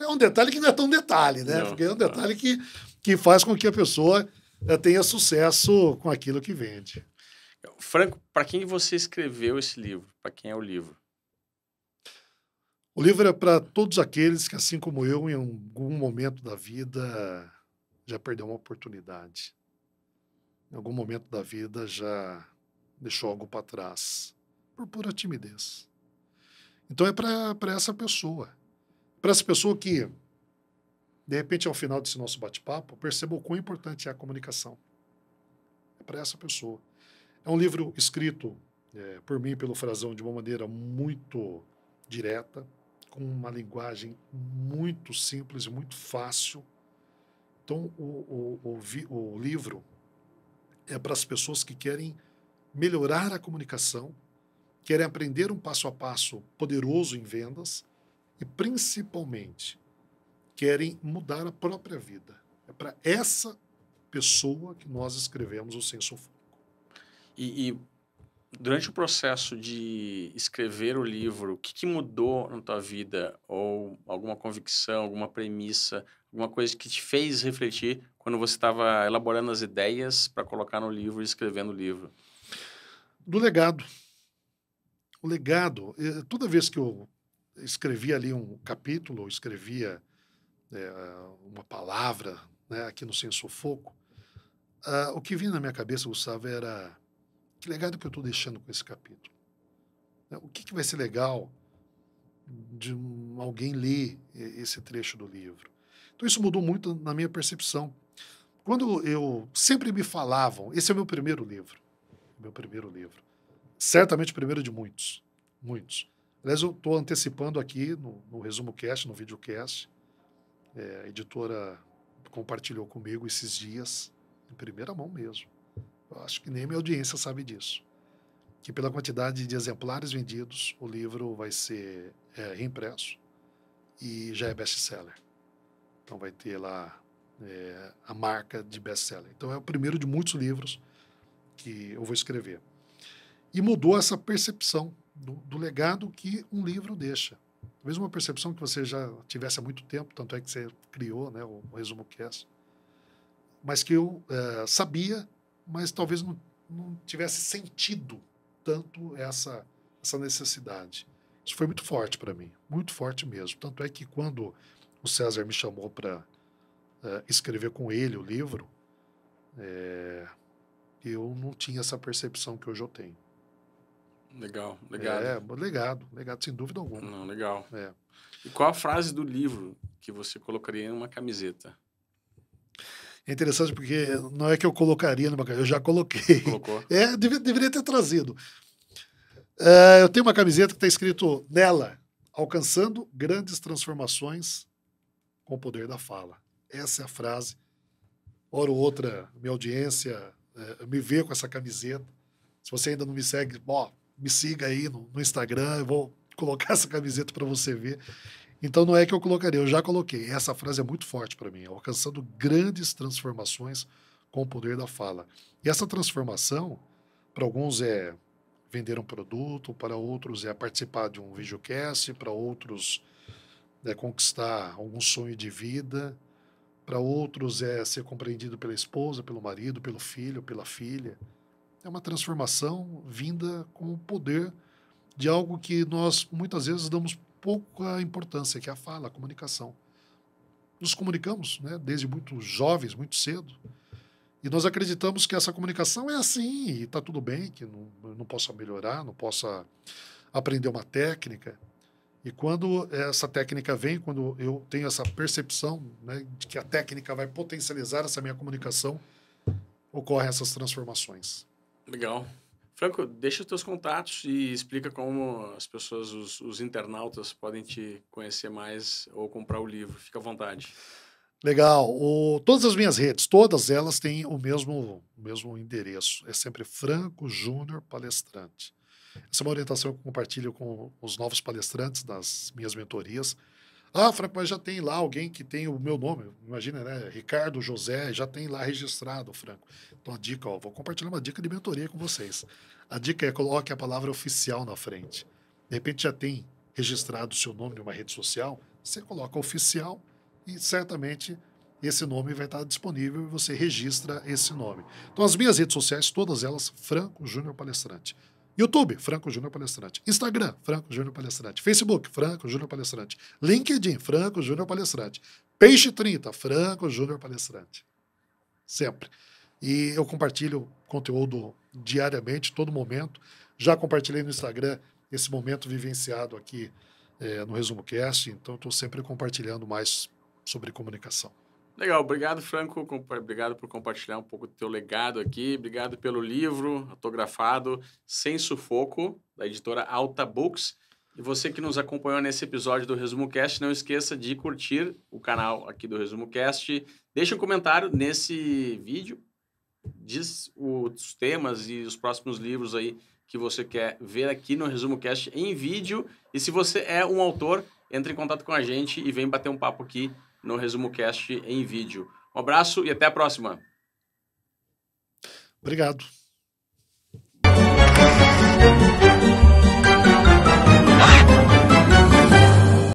É um detalhe que não é tão detalhe, né? Não, Porque é um detalhe que, que faz com que a pessoa eh, tenha sucesso com aquilo que vende. Franco, para quem você escreveu esse livro? Para quem é o livro? O livro é para todos aqueles que, assim como eu, em algum momento da vida já perdeu uma oportunidade. Em algum momento da vida já deixou algo para trás, por pura timidez. Então é para essa pessoa. Para essa pessoa que, de repente, ao final desse nosso bate-papo, perceba o quão importante é a comunicação. É para essa pessoa. É um livro escrito é, por mim, pelo Frazão, de uma maneira muito direta, com uma linguagem muito simples, muito fácil. Então, o, o, o, o livro é para as pessoas que querem melhorar a comunicação, querem aprender um passo a passo poderoso em vendas e, principalmente, querem mudar a própria vida. É para essa pessoa que nós escrevemos o Sensofônico. E, e durante o processo de escrever o livro, o que, que, mudou na tua vida? Ou alguma convicção, alguma premissa, alguma coisa que te fez refletir quando você estava elaborando as ideias para colocar no livro e escrevendo o livro? Do legado. O legado, toda vez que eu escrevia ali um capítulo, ou escrevia é, uma palavra né, aqui no Sem Sufoco, uh, o que vinha na minha cabeça, Gustavo, era que legado que eu estou deixando com esse capítulo? Né, o que, que vai ser legal de alguém ler esse trecho do livro? Então, isso mudou muito na minha percepção. Quando eu. Sempre me falavam. Esse é o meu primeiro livro. Meu primeiro livro. Certamente o primeiro de muitos. Muitos. Aliás, eu estou antecipando aqui no, no resumo cast, no videocast. É, a editora compartilhou comigo esses dias, em primeira mão mesmo acho que nem minha audiência sabe disso. Que pela quantidade de exemplares vendidos, o livro vai ser é, reimpresso e já é best-seller. Então vai ter lá é, a marca de best-seller. Então é o primeiro de muitos livros que eu vou escrever. E mudou essa percepção do, do legado que um livro deixa. Talvez uma percepção que você já tivesse há muito tempo, tanto é que você criou né, o, o Resumo é. mas que eu é, sabia mas talvez não, não tivesse sentido tanto essa, essa necessidade. Isso foi muito forte para mim, muito forte mesmo. Tanto é que quando o César me chamou para uh, eh, escrever com ele o livro, é, eu não tinha essa percepção que hoje eu tenho. Legal, legado. É, legado, legado, sem dúvida alguma. Não, legal. É. E qual a frase do livro que você colocaria em uma camiseta? É interessante porque não é que eu colocaria numa eu já coloquei. Colocou. É, dev, deveria ter trazido. Ah, eu tenho uma camiseta que está escrito nela, alcançando grandes transformações com o poder da fala. Essa é a frase. Ora ou outra, minha audiência é, me vê com essa camiseta. Se você ainda não me segue, bom, me siga aí no, no Instagram, eu vou colocar essa camiseta para você ver. Então não é que eu colocaria, eu já coloquei. Essa frase é muito forte para mim, alcançando grandes transformações com o poder da fala. E essa transformação, para alguns é vender um produto, para outros é participar de um videocast, para outros é conquistar algum sonho de vida, para outros é ser compreendido pela esposa, pelo marido, pelo filho, pela filha. É uma transformação vinda com o poder de algo que nós muitas vezes damos pouca importância, que é a fala, a comunicação. Nos comunicamos né, desde muito jovens, muito cedo, e nós acreditamos que essa comunicação é assim, e está tudo bem, que não, não possa melhorar, não possa aprender uma técnica. E quando essa técnica vem, quando eu tenho essa percepção né, de que a técnica vai potencializar essa minha comunicação, ocorrem essas transformações. Legal. Franco, deixa os teus contatos e explica como as pessoas, os, os internautas, podem te conhecer mais ou comprar o livro. Fica à vontade. Legal. O, todas as minhas redes, todas elas têm o mesmo, o mesmo endereço. É sempre Franco Júnior Palestrante. Essa é uma orientação que eu compartilho com os novos palestrantes das minhas mentorias. Ah, Franco, mas já tem lá alguém que tem o meu nome. Imagina, né? Ricardo José, já tem lá registrado, Franco. Então, a dica, ó, vou compartilhar uma dica de mentoria com vocês. A dica é coloque a palavra oficial na frente. De repente já tem registrado o seu nome em uma rede social, você coloca oficial e certamente esse nome vai estar disponível e você registra esse nome. Então, as minhas redes sociais, todas elas, Franco Júnior Palestrante. YouTube, Franco Júnior Palestrante. Instagram, Franco Júnior Palestrante. Facebook, Franco Júnior Palestrante. LinkedIn, Franco Júnior Palestrante. Peixe 30, Franco Júnior Palestrante. Sempre. E eu compartilho conteúdo diariamente, todo momento. Já compartilhei no Instagram esse momento vivenciado aqui é, no Resumo Cast, então estou sempre compartilhando mais sobre comunicação. Legal, obrigado, Franco. Obrigado por compartilhar um pouco do teu legado aqui. Obrigado pelo livro autografado Sem Sufoco, da editora Alta Books. E você que nos acompanhou nesse episódio do Resumo Cast, não esqueça de curtir o canal aqui do Resumo Cast. Deixe um comentário nesse vídeo. Diz os temas e os próximos livros aí que você quer ver aqui no Resumo Cast em vídeo. E se você é um autor, entre em contato com a gente e vem bater um papo aqui no Resumo Cast em vídeo. Um abraço e até a próxima. Obrigado.